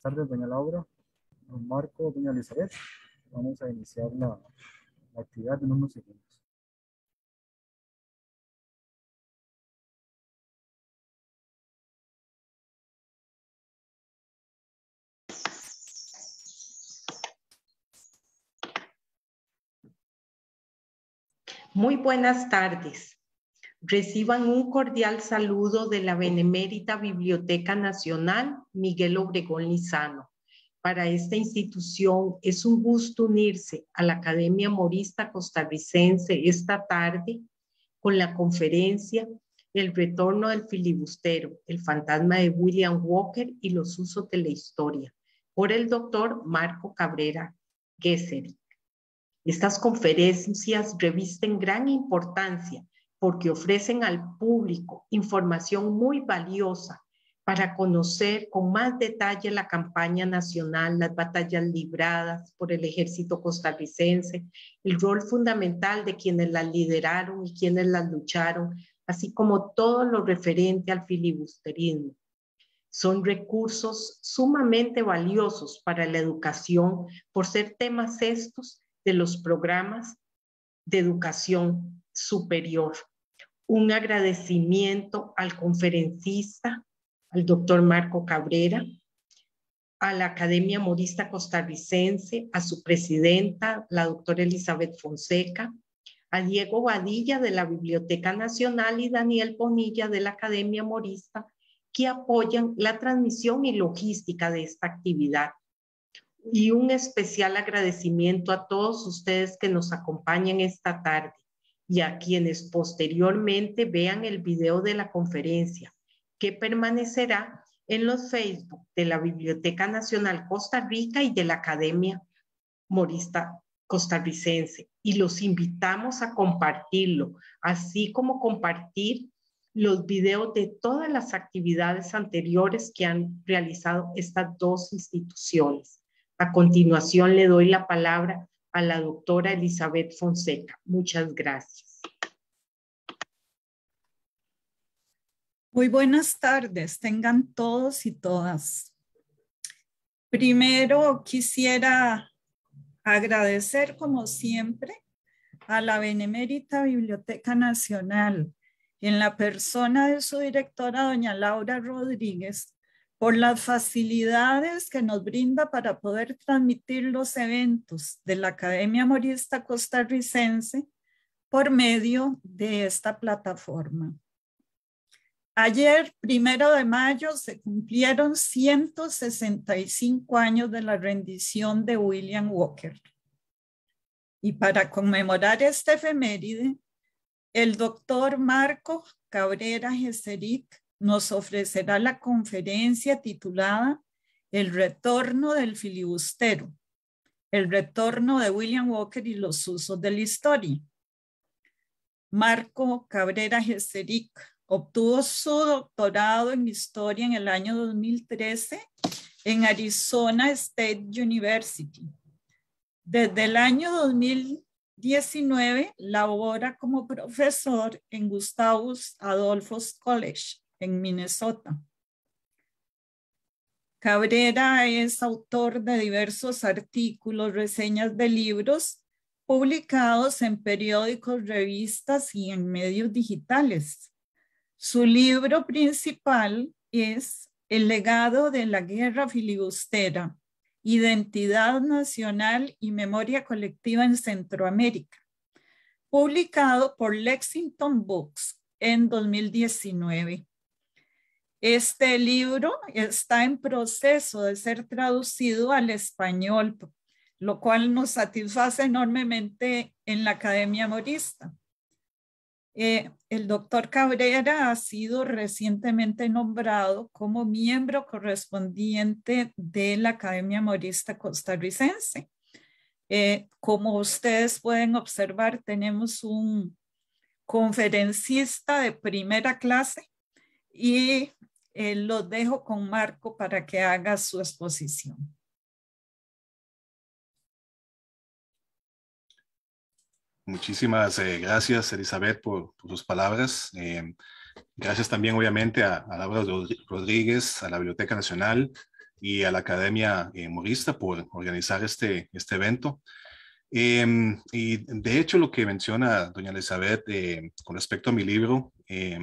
Buenas tardes, doña Laura, don Marco, doña Elizabeth. Vamos a iniciar la, la actividad en unos segundos. Muy buenas tardes. Reciban un cordial saludo de la Benemérita Biblioteca Nacional Miguel Obregón Lizano. Para esta institución es un gusto unirse a la Academia Morista Costarricense esta tarde con la conferencia El retorno del filibustero, el fantasma de William Walker y los usos de la historia, por el doctor Marco Cabrera Gesserit. Estas conferencias revisten gran importancia porque ofrecen al público información muy valiosa para conocer con más detalle la campaña nacional, las batallas libradas por el ejército costarricense, el rol fundamental de quienes las lideraron y quienes las lucharon, así como todo lo referente al filibusterismo. Son recursos sumamente valiosos para la educación por ser temas estos de los programas de educación superior. Un agradecimiento al conferencista, al doctor Marco Cabrera, a la Academia Morista Costarricense, a su presidenta, la doctora Elizabeth Fonseca, a Diego Badilla de la Biblioteca Nacional y Daniel Ponilla de la Academia Morista, que apoyan la transmisión y logística de esta actividad. Y un especial agradecimiento a todos ustedes que nos acompañan esta tarde y a quienes posteriormente vean el video de la conferencia, que permanecerá en los Facebook de la Biblioteca Nacional Costa Rica y de la Academia Morista Costarricense. Y los invitamos a compartirlo, así como compartir los videos de todas las actividades anteriores que han realizado estas dos instituciones. A continuación le doy la palabra a la doctora Elizabeth Fonseca. Muchas gracias. Muy buenas tardes, tengan todos y todas. Primero quisiera agradecer, como siempre, a la Benemérita Biblioteca Nacional, en la persona de su directora, doña Laura Rodríguez, por las facilidades que nos brinda para poder transmitir los eventos de la Academia Morista Costarricense por medio de esta plataforma. Ayer, primero de mayo, se cumplieron 165 años de la rendición de William Walker. Y para conmemorar esta efeméride, el doctor Marco Cabrera Geseric nos ofrecerá la conferencia titulada El retorno del filibustero, el retorno de William Walker y los usos de la historia. Marco Cabrera Jeseric obtuvo su doctorado en historia en el año 2013 en Arizona State University. Desde el año 2019 labora como profesor en Gustavus Adolphus College en Minnesota. Cabrera es autor de diversos artículos, reseñas de libros publicados en periódicos, revistas y en medios digitales. Su libro principal es El legado de la guerra filibustera, Identidad Nacional y Memoria Colectiva en Centroamérica, publicado por Lexington Books en 2019. Este libro está en proceso de ser traducido al español, lo cual nos satisface enormemente en la Academia Morista. Eh, el doctor Cabrera ha sido recientemente nombrado como miembro correspondiente de la Academia Morista Costarricense. Eh, como ustedes pueden observar, tenemos un conferencista de primera clase y eh, lo dejo con Marco para que haga su exposición. Muchísimas eh, gracias, Elizabeth, por, sus palabras. Eh, gracias también, obviamente, a, Laura Rodríguez, a la Biblioteca Nacional y a la Academia Morista por organizar este, este evento. Em, y de hecho, lo que menciona doña Elizabeth con respecto a mi libro, eh,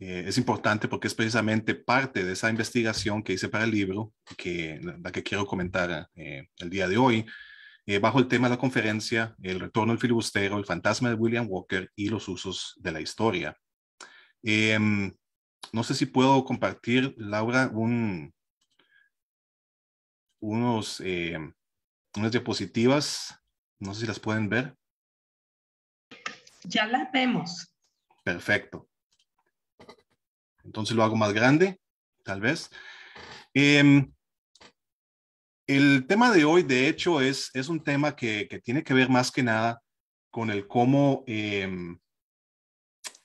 eh, es importante porque es precisamente parte de esa investigación que hice para el libro, que, la que quiero comentar eh, el día de hoy, eh, bajo el tema de la conferencia, El retorno del filibustero, el fantasma de William Walker y los usos de la historia. Em, no sé si puedo compartir, Laura, unos, unas diapositivas. No sé si las pueden ver. Ya las vemos. Perfecto. Entonces lo hago más grande, tal vez. Em, el tema de hoy, de hecho, es, es un tema que, tiene que ver más que nada con el cómo em,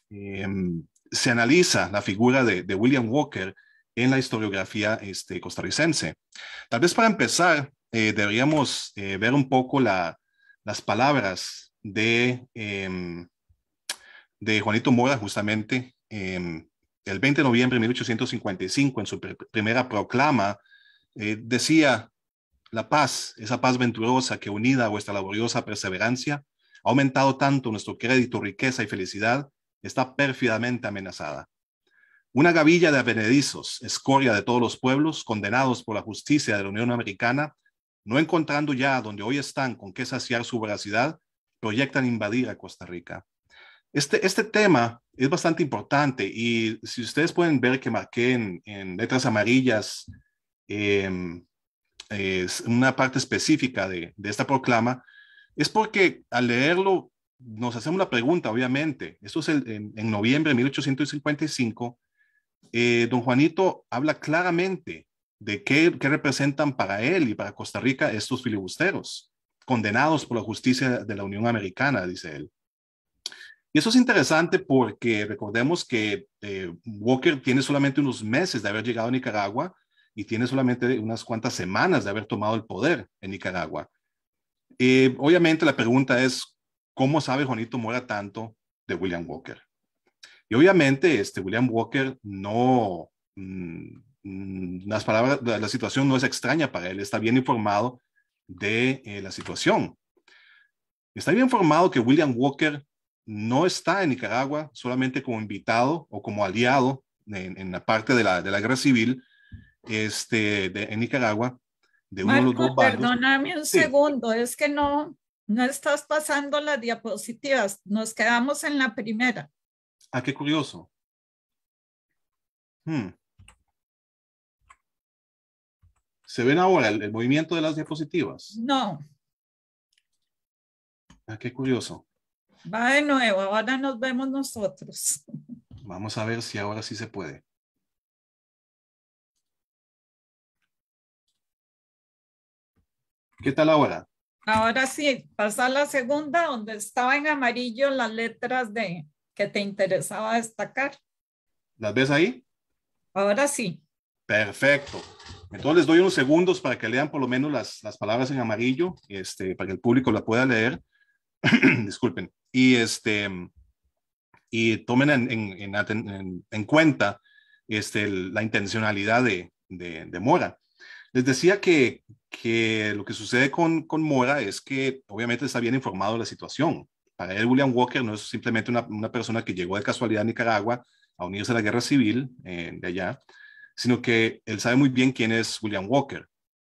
em, se analiza la figura de, William Walker en la historiografía este, costarricense. Tal vez para empezar, eh, deberíamos eh, ver un poco las palabras de, de Juanito Mora, justamente, el 20 de noviembre de 1855, en su primera proclama, eh, decía, la paz, esa paz venturosa que unida a vuestra laboriosa perseverancia, ha aumentado tanto nuestro crédito, riqueza y felicidad, está pérfidamente amenazada. Una gavilla de abenedizos, escoria de todos los pueblos, condenados por la justicia de la Unión Americana, no encontrando ya donde hoy están con qué saciar su veracidad, proyectan invadir a Costa Rica. Este, este, tema es bastante importante y si ustedes pueden ver que marqué en, letras amarillas em, es una parte específica de, esta proclama, es porque al leerlo nos hacemos la pregunta, obviamente. Esto es en, noviembre de 1855. Eh, don Juanito habla claramente de qué, representan para él y para Costa Rica estos filibusteros, condenados por la justicia de la Unión Americana, dice él. Y eso es interesante porque recordemos que eh, Walker tiene solamente unos meses de haber llegado a Nicaragua y tiene solamente unas cuantas semanas de haber tomado el poder en Nicaragua. Eh, obviamente la pregunta es, ¿cómo sabe Juanito Mora tanto de William Walker? Y obviamente este William Walker no, mm, las palabras, la, la, situación no es extraña para él, está bien informado de eh, la situación. Está bien informado que William Walker no está en Nicaragua solamente como invitado o como aliado en, la parte de la, guerra civil este, en Nicaragua. De uno perdóname un segundo, es que no, no estás pasando las diapositivas, nos quedamos en la primera. Ah, qué curioso. Hmm. ¿Se ven ahora el, el, movimiento de las diapositivas? No. Ah, qué curioso. Va de nuevo, ahora nos vemos nosotros. Vamos a ver si ahora sí se puede. ¿Qué tal ahora? Ahora sí, pasa a la segunda donde estaba en amarillo las letras de que te interesaba destacar. ¿Las ves ahí? Ahora sí. Perfecto. Entonces les doy unos segundos para que lean por lo menos las, las palabras en amarillo, este, para que el público la pueda leer. Disculpen y, este, y tomen en, en, cuenta este, la intencionalidad de, Mora. Les decía que, lo que sucede con, con, Mora es que obviamente está bien informado de la situación. Para él, William Walker no es simplemente una, persona que llegó de casualidad a Nicaragua a unirse a la guerra civil eh, de allá, sino que él sabe muy bien quién es William Walker.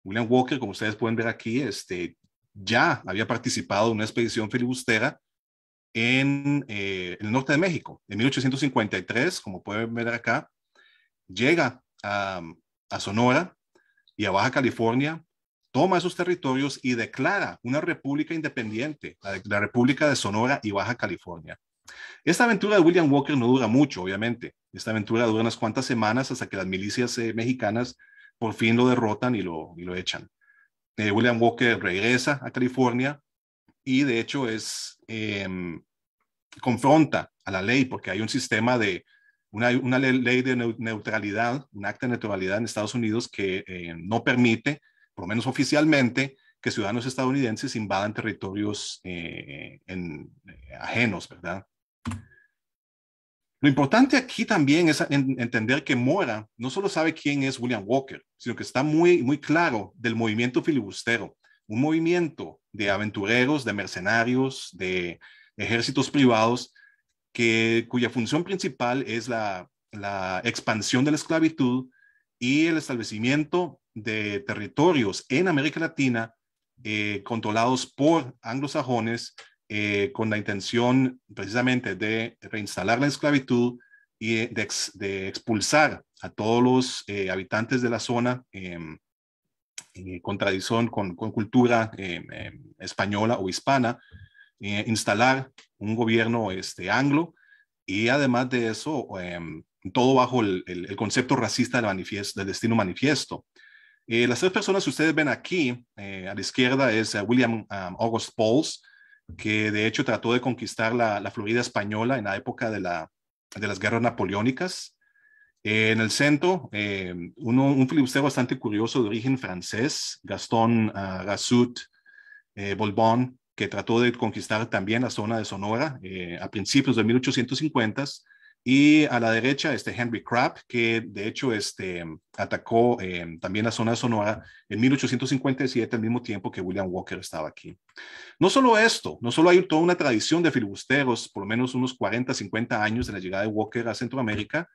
William Walker, como ustedes pueden ver aquí, este, ya había participado en una expedición filibustera eh, en el norte de México. En 1853, como pueden ver acá, llega a, Sonora y a Baja California, toma esos territorios y declara una república independiente, la, República de Sonora y Baja California. Esta aventura de William Walker no dura mucho, obviamente. Esta aventura dura unas cuantas semanas hasta que las milicias eh, mexicanas por fin lo derrotan y lo, y lo echan. Eh, William Walker regresa a California y de hecho es Em, confronta a la ley, porque hay un sistema de, una, ley de neutralidad, un acta de neutralidad en Estados Unidos que eh, no permite, por lo menos oficialmente, que ciudadanos estadounidenses invadan territorios eh, en, eh, ajenos, ¿verdad? Lo importante aquí también es entender que Mora no solo sabe quién es William Walker, sino que está muy, muy claro del movimiento filibustero un movimiento de aventureros, de mercenarios, de ejércitos privados, que, cuya función principal es la, expansión de la esclavitud y el establecimiento de territorios en América Latina eh, controlados por anglosajones eh, con la intención precisamente de reinstalar la esclavitud y de, expulsar a todos los eh, habitantes de la zona em, eh, contradicción con, cultura em, em, española o hispana, eh, instalar un gobierno este, anglo y además de eso, em, todo bajo el, concepto racista del, destino manifiesto. Eh, las tres personas que ustedes ven aquí, a la izquierda es William um, August Pauls, que de hecho trató de conquistar la, la Florida española en la época de, de las guerras napoleónicas. Eh, en el centro, eh, uno, un filibustero bastante curioso de origen francés, Gastón ah, uh, eh, Bolbon, que trató de conquistar también la zona de Sonora a principios de 1850 y a la derecha, este Henry Crabb, que de hecho este, atacó también la zona de Sonora en 1857, al mismo tiempo que William Walker estaba aquí. No solo esto, no solo hay toda una tradición de filibusteros, por lo menos unos 40, 50 años de la llegada de Walker a Centroamérica,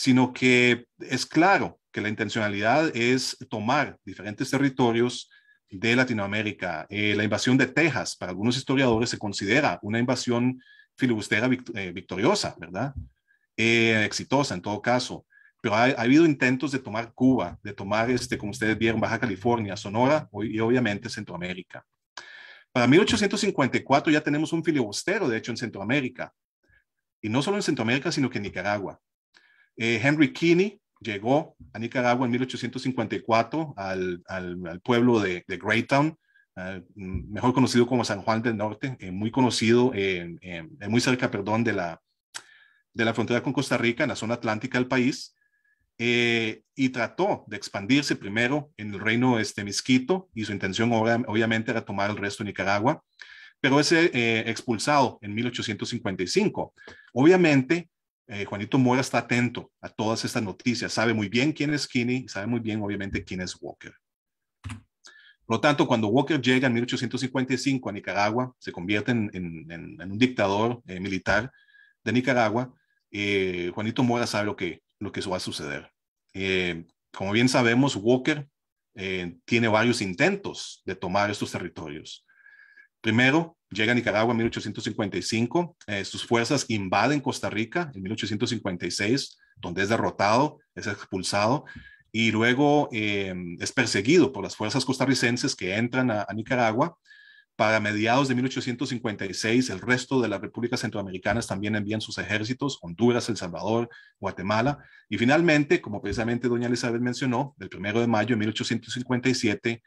sino que es claro que la intencionalidad es tomar diferentes territorios de Latinoamérica. Eh, la invasión de Texas, para algunos historiadores, se considera una invasión filibustera eh, victoriosa, ¿verdad? Eh, exitosa en todo caso. Pero ha, habido intentos de tomar Cuba, de tomar, este, como ustedes vieron, Baja California, Sonora y obviamente Centroamérica. Para 1854 ya tenemos un filibustero, de hecho, en Centroamérica. Y no solo en Centroamérica, sino que en Nicaragua. Eh, Henry Kinney llegó a Nicaragua en 1854 al, pueblo de, de Greytown, eh, mm, mejor conocido como San Juan del Norte, eh, muy conocido, muy cerca, perdón, de la, de la frontera con Costa Rica, en la zona atlántica del país. y trató de expandirse primero en el reino este Misquito y su intención obviamente era tomar el resto de Nicaragua, pero es expulsado en 1855. Obviamente eh, Juanito Mora está atento a todas estas noticias, sabe muy bien quién es Kinney, sabe muy bien obviamente quién es Walker. Por lo tanto, cuando Walker llega en 1855 a Nicaragua, se convierte en, un dictador eh, militar de Nicaragua, eh, Juanito Mora sabe lo que, lo que va a suceder. como bien sabemos, Walker tiene varios intentos de tomar estos territorios. Primero, llega a Nicaragua en 1855, eh, sus fuerzas invaden Costa Rica en 1856, donde es derrotado, es expulsado y luego eh, es perseguido por las fuerzas costarricenses que entran a, Nicaragua. Para mediados de 1856, el resto de las repúblicas centroamericanas también envían sus ejércitos, Honduras, El Salvador, Guatemala. Y finalmente, como precisamente doña Elizabeth mencionó, el primero de mayo de 1857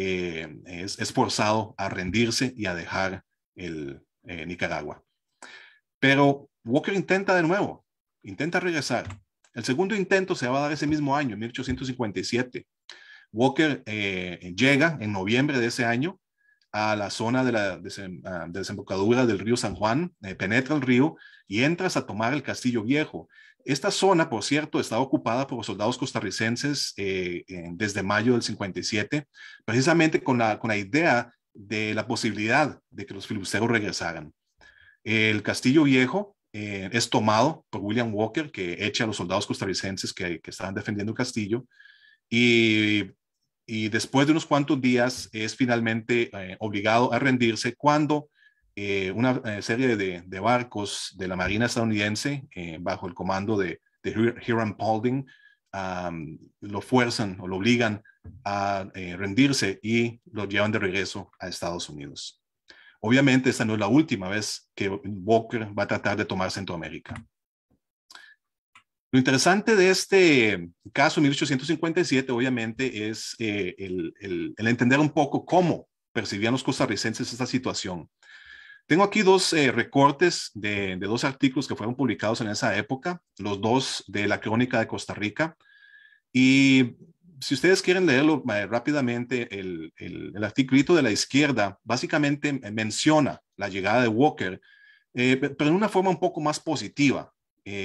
eh, es, forzado a rendirse y a dejar el, eh, Nicaragua. Pero Walker intenta de nuevo, intenta regresar. El segundo intento se va a dar ese mismo año, 1857. Walker eh, llega en noviembre de ese año a la zona de la ah, desembocadura del río San Juan, penetra el río y entras a tomar el castillo viejo. Esta zona, por cierto, estaba ocupada por soldados costarricenses eh, desde mayo del 57, precisamente con la, idea de la posibilidad de que los filibusteros regresaran. El castillo viejo eh, es tomado por William Walker, que echa a los soldados costarricenses que, estaban defendiendo el castillo, y, después de unos cuantos días es finalmente eh, obligado a rendirse cuando eh, una eh, serie de, de, barcos de la Marina estadounidense eh, bajo el comando de, Hiram Paulding lo fuerzan o lo obligan a rendirse y lo llevan de regreso a Estados Unidos. Obviamente esta no es la última vez que Walker va a tratar de tomar Centroamérica. Lo interesante de este caso 1857, obviamente, es el, el, el entender un poco cómo percibían los costarricenses esta situación tengo aquí dos eh, recortes de, dos artículos que fueron publicados en esa época, los dos de la Crónica de Costa Rica. Y si ustedes quieren leerlo eh, rápidamente, el, el, artículo de la izquierda básicamente menciona la llegada de Walker, eh, pero en una forma un poco más positiva,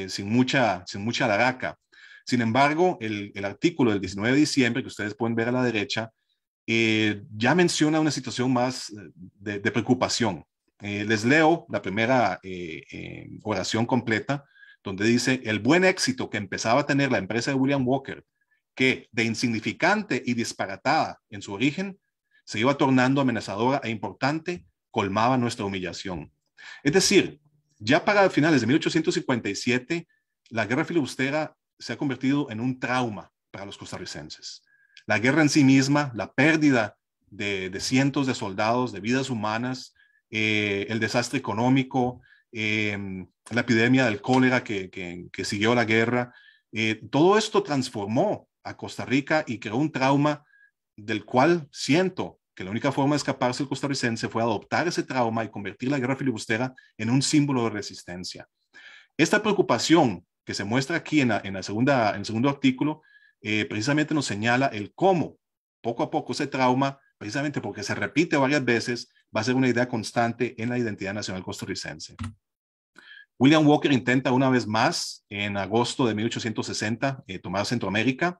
sin mucha, sin mucha laraca. Sin embargo, el, artículo del 19 de diciembre, que ustedes pueden ver a la derecha, ya menciona una situación más de, de, preocupación. Eh, les leo la primera eh, eh, oración completa, donde dice, el buen éxito que empezaba a tener la empresa de William Walker, que de insignificante y disparatada en su origen, se iba tornando amenazadora e importante, colmaba nuestra humillación. Es decir, ya para finales de 1857, la guerra filibustera se ha convertido en un trauma para los costarricenses. La guerra en sí misma, la pérdida de cientos de soldados, de vidas humanas, eh, el desastre económico, em, la epidemia del cólera que, siguió la guerra. Eh, todo esto transformó a Costa Rica y creó un trauma del cual siento que la única forma de escaparse el costarricense fue adoptar ese trauma y convertir la guerra filibustera en un símbolo de resistencia. Esta preocupación que se muestra aquí en, el segundo artículo eh, precisamente nos señala el cómo poco a poco ese trauma, precisamente porque se repite varias veces, va a ser una idea constante en la identidad nacional costarricense. William Walker intenta una vez más en agosto de 1860 eh, tomar Centroamérica.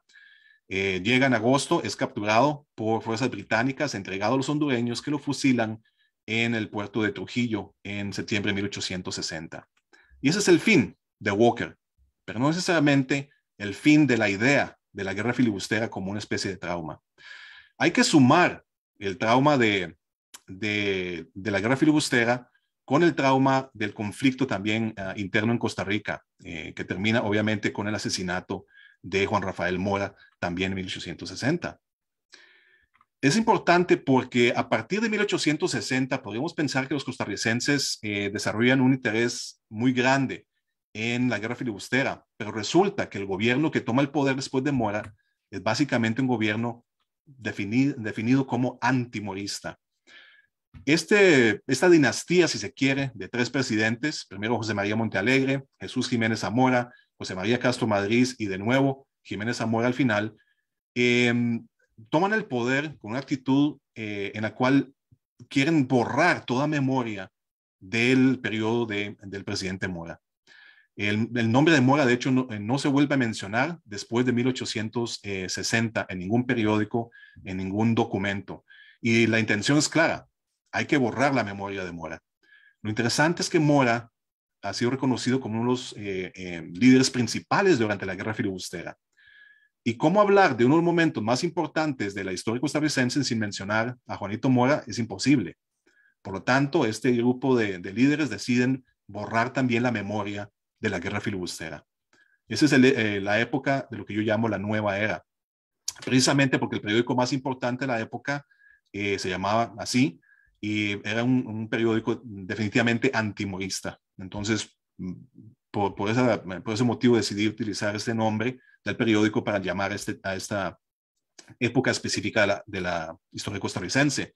Eh, llega en agosto, es capturado por fuerzas británicas, entregado a los hondureños que lo fusilan en el puerto de Trujillo en septiembre de 1860. Y ese es el fin de Walker, pero no necesariamente el fin de la idea de la guerra filibustera como una especie de trauma. Hay que sumar el trauma de de, la guerra filibustera con el trauma del conflicto también ah, interno en Costa Rica, eh, que termina obviamente con el asesinato de Juan Rafael Mora, también en 1860. Es importante porque a partir de 1860 podemos pensar que los costarricenses eh, desarrollan un interés muy grande en la guerra filibustera, pero resulta que el gobierno que toma el poder después de Mora es básicamente un gobierno definido como antimorista. Este, esta dinastía, si se quiere, de tres presidentes, primero José María Montalegre, Jesús Jiménez Zamora, José María Castro Madrid y de nuevo Jiménez Zamora al final, em, toman el poder con una actitud eh, en la cual quieren borrar toda memoria del periodo de, del presidente Mora. El, nombre de Mora, de hecho, eh, no, se vuelve a mencionar después de 1860 eh, en ningún periódico, en ningún documento. Y la intención es clara, hay que borrar la memoria de Mora. Lo interesante es que Mora ha sido reconocido como uno de los eh, eh, líderes principales durante la guerra filibustera. Y cómo hablar de uno de los momentos más importantes de la historia costarricense sin mencionar a Juanito Mora es imposible. Por lo tanto, este grupo de, líderes deciden borrar también la memoria de la guerra filibustera. Esa es eh, la época de lo que yo llamo la nueva era, precisamente porque el periódico más importante de la época se llamaba así, y era un, periódico definitivamente antimorista. Entonces, mm, por, por, ese motivo decidí utilizar este nombre del periódico para llamar este, a esta época específica de la, historia costarricense.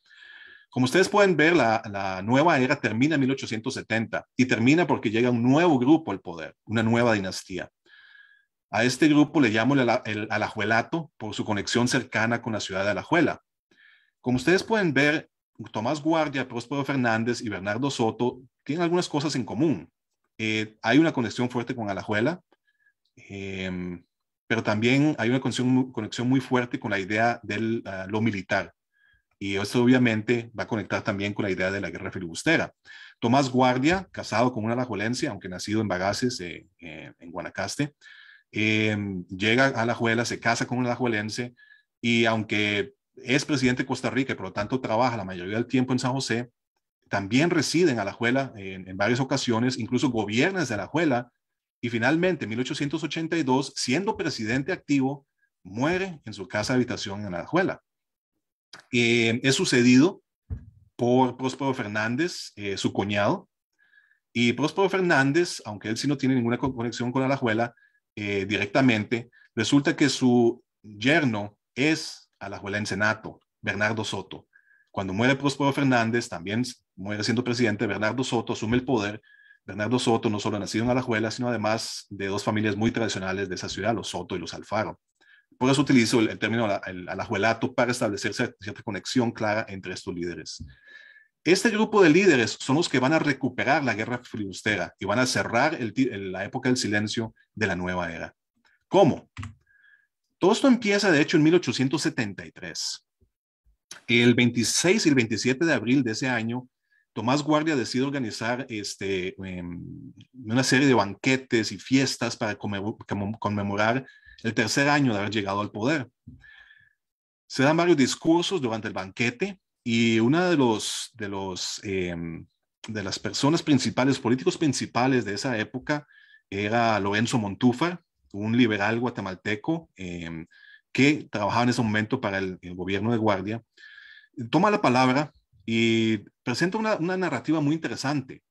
Como ustedes pueden ver, la, nueva era termina en 1870 y termina porque llega un nuevo grupo al poder, una nueva dinastía. A este grupo le llamo el, el Alajuelato por su conexión cercana con la ciudad de Alajuela. Como ustedes pueden ver, Tomás Guardia, Próspero Fernández y Bernardo Soto tienen algunas cosas en común. Eh, hay una conexión fuerte con Alajuela, em, pero también hay una conexión, muy fuerte con la idea de ah, lo militar. Y esto obviamente va a conectar también con la idea de la guerra filibustera. Tomás Guardia, casado con una alajuelense, aunque nacido en Bagaces, eh, eh, en Guanacaste, em, llega a Alajuela, se casa con una alajuelense y aunque es presidente de Costa Rica y por lo tanto trabaja la mayoría del tiempo en San José, también reside en Alajuela en, varias ocasiones, incluso gobierna desde Alajuela, y finalmente en 1882, siendo presidente activo, muere en su casa de habitación en Alajuela. Eh, es sucedido por Próspero Fernández, eh, su cuñado, y Próspero Fernández, aunque él sí no tiene ninguna conexión con Alajuela eh, directamente, resulta que su yerno es a juela en senato Bernardo Soto. Cuando muere Próspero Fernández, también muere siendo presidente, Bernardo Soto asume el poder. Bernardo Soto no solo nacido en Alajuela, sino además de dos familias muy tradicionales de esa ciudad, los Soto y los Alfaro. Por eso utilizo el, término el alajuelato para establecer cierta, conexión clara entre estos líderes. Este grupo de líderes son los que van a recuperar la guerra filibustera y van a cerrar la época del silencio de la nueva era. ¿Cómo? Todo esto empieza, de hecho, en 1873. El 26 y el 27 de abril de ese año, Tomás Guardia decide organizar este, em, una serie de banquetes y fiestas para conmemorar el tercer año de haber llegado al poder. Se dan varios discursos durante el banquete y una de, em, de las personas principales, políticos principales de esa época, era Lorenzo Montúfar, un liberal guatemalteco em, que trabajaba en ese momento para el, gobierno de Guardia, toma la palabra y presenta una, narrativa muy interesante.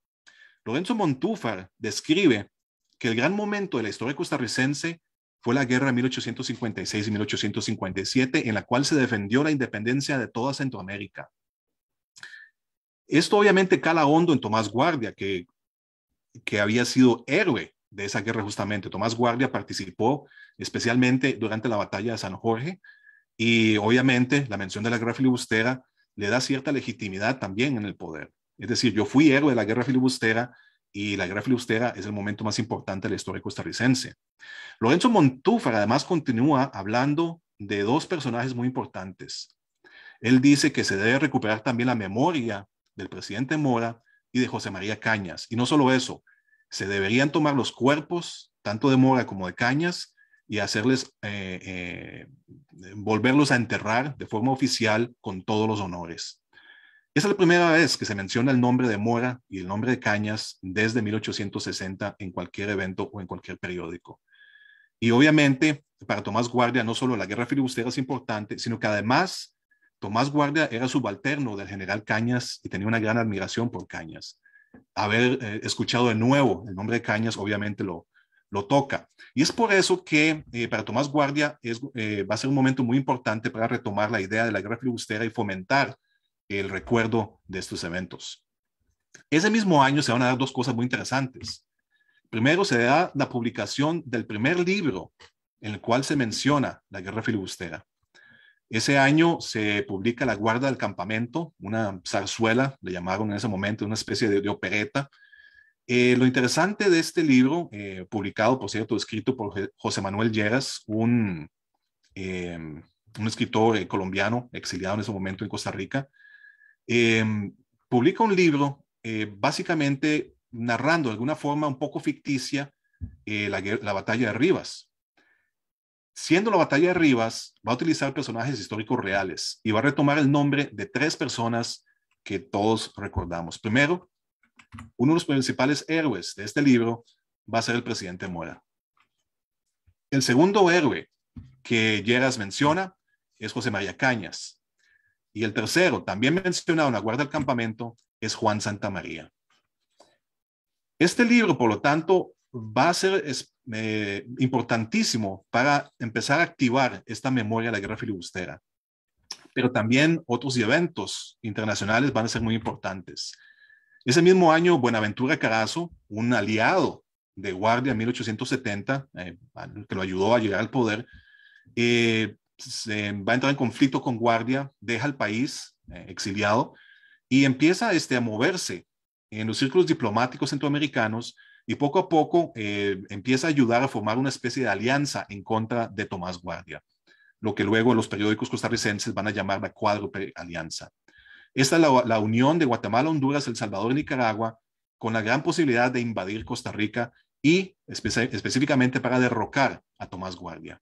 Lorenzo Montúfar describe que el gran momento de la historia costarricense fue la guerra de 1856 y 1857, en la cual se defendió la independencia de toda Centroamérica. Esto obviamente cala hondo en Tomás Guardia, que, que había sido héroe de esa guerra justamente. Tomás Guardia participó especialmente durante la batalla de San Jorge y obviamente la mención de la guerra filibustera le da cierta legitimidad también en el poder. Es decir, yo fui héroe de la guerra filibustera y la guerra filibustera es el momento más importante de la historia costarricense. Lorenzo Montúfar además continúa hablando de dos personajes muy importantes. Él dice que se debe recuperar también la memoria del presidente Mora y de José María Cañas. Y no solo eso, se deberían tomar los cuerpos, tanto de mora como de cañas, y hacerles, eh, eh, volverlos a enterrar de forma oficial con todos los honores. Esa es la primera vez que se menciona el nombre de Mora y el nombre de Cañas desde 1860 en cualquier evento o en cualquier periódico. Y obviamente, para Tomás Guardia, no solo la guerra filibustera es importante, sino que además Tomás Guardia era subalterno del general Cañas y tenía una gran admiración por Cañas haber eh, escuchado de nuevo el nombre de Cañas, obviamente lo, lo toca. Y es por eso que eh, para Tomás Guardia es, eh, va a ser un momento muy importante para retomar la idea de la guerra filibustera y fomentar el recuerdo de estos eventos. Ese mismo año se van a dar dos cosas muy interesantes. Primero se da la publicación del primer libro en el cual se menciona la guerra filibustera. Ese año se publica La Guarda del Campamento, una zarzuela, le llamaron en ese momento, una especie de, opereta. Eh, lo interesante de este libro, eh, publicado, por cierto, escrito por José Manuel Lleras, un, eh, un escritor colombiano exiliado en ese momento en Costa Rica, publica un libro básicamente narrando de alguna forma un poco ficticia la batalla de Rivas, Siendo la batalla de Rivas, va a utilizar personajes históricos reales y va a retomar el nombre de tres personas que todos recordamos. Primero, uno de los principales héroes de este libro va a ser el presidente Mora. El segundo héroe que Lleras menciona es José María Cañas. Y el tercero, también mencionado en la guarda del campamento, es Juan Santa María. Este libro, por lo tanto, va a ser eh, importantísimo para empezar a activar esta memoria de la guerra filibustera. Pero también otros eventos internacionales van a ser muy importantes. Ese mismo año, Buenaventura Carazo, un aliado de Guardia en 1870, eh, que lo ayudó a llegar al poder, eh, va a entrar en conflicto con Guardia, deja el país exiliado y empieza este, a moverse en los círculos diplomáticos centroamericanos y poco a poco eh, empieza a ayudar a formar una especie de alianza en contra de Tomás Guardia, lo que luego los periódicos costarricenses van a llamar la cuádruple alianza. Esta es la, unión de Guatemala, Honduras, El Salvador y Nicaragua con la gran posibilidad de invadir Costa Rica y específicamente para derrocar a Tomás Guardia.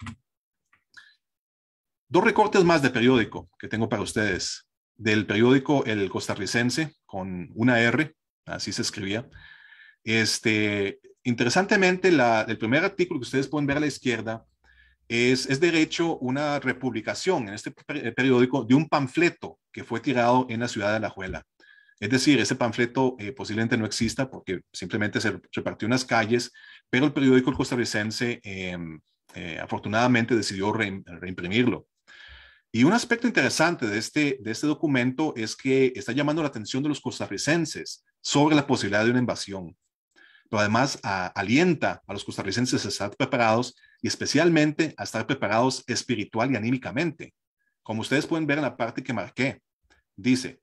Dos recortes más de periódico que tengo para ustedes, del periódico El Costarricense con una R, así se escribía, este, interesantemente, el primer artículo que ustedes pueden ver a la izquierda es, es de hecho una republicación en este periódico de un panfleto que fue tirado en la ciudad de La Juela. Es decir, ese panfleto eh, posiblemente no exista porque simplemente se repartió en las calles, pero el periódico costarricense em, eh, afortunadamente decidió reimprimirlo. Y un aspecto interesante este, de este documento es que está llamando la atención de los costarricenses sobre la posibilidad de una invasión pero además alienta a los costarricenses a estar preparados y especialmente a estar preparados espiritual y anímicamente. Como ustedes pueden ver en la parte que marqué, dice,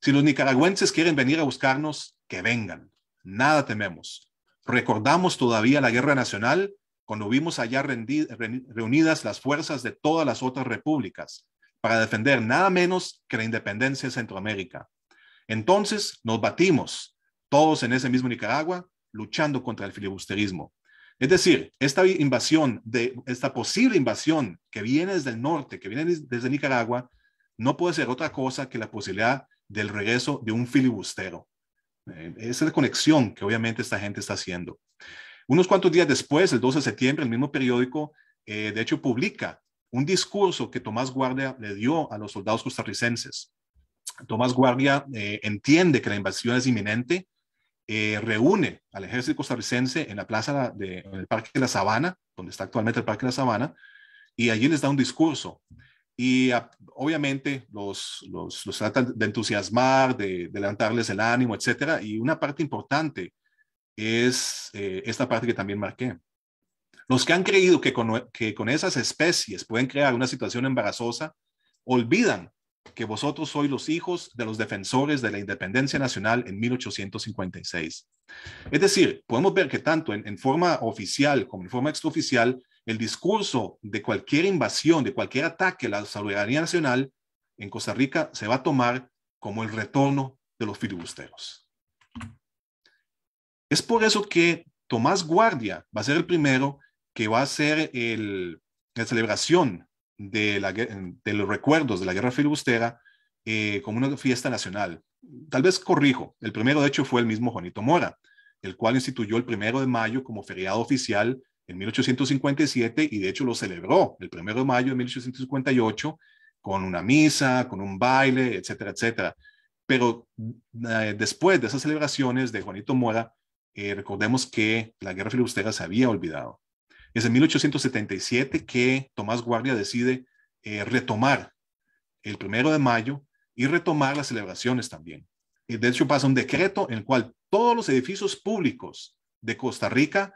si los nicaragüenses quieren venir a buscarnos, que vengan. Nada tememos. Recordamos todavía la guerra nacional cuando vimos allá reunidas las fuerzas de todas las otras repúblicas para defender nada menos que la independencia de Centroamérica. Entonces nos batimos, todos en ese mismo Nicaragua, luchando contra el filibusterismo. Es decir, esta invasión, de, esta posible invasión que viene desde el norte, que viene desde Nicaragua, no puede ser otra cosa que la posibilidad del regreso de un filibustero. Eh, esa es la conexión que obviamente esta gente está haciendo. Unos cuantos días después, el 12 de septiembre, el mismo periódico, eh, de hecho, publica un discurso que Tomás Guardia le dio a los soldados costarricenses. Tomás Guardia eh, entiende que la invasión es inminente, eh, reúne al ejército costarricense en la plaza del Parque de la Sabana, donde está actualmente el Parque de la Sabana, y allí les da un discurso. Y ah, obviamente los, los, trata de entusiasmar, de, levantarles el ánimo, etcétera. Y una parte importante es eh, esta parte que también marqué. Los que han creído que con, que con esas especies pueden crear una situación embarazosa, olvidan que vosotros sois los hijos de los defensores de la independencia nacional en 1856. Es decir, podemos ver que tanto en, forma oficial como en forma extraoficial, el discurso de cualquier invasión, de cualquier ataque a la soberanía nacional en Costa Rica se va a tomar como el retorno de los filibusteros. Es por eso que Tomás Guardia va a ser el primero que va a hacer el, la celebración de, los recuerdos de la guerra filibustera eh, como una fiesta nacional. Tal vez corrijo, el primero de hecho fue el mismo Juanito Mora, el cual instituyó el primero de mayo como feriado oficial en 1857 y de hecho lo celebró el primero de mayo de 1858 con una misa, con un baile, etcétera, etcétera. Pero eh, después de esas celebraciones de Juanito Mora, eh, recordemos que la guerra filibustera se había olvidado. Es en 1877 que Tomás Guardia decide eh, retomar el primero de mayo y retomar las celebraciones también. Y de hecho pasa un decreto en el cual todos los edificios públicos de Costa Rica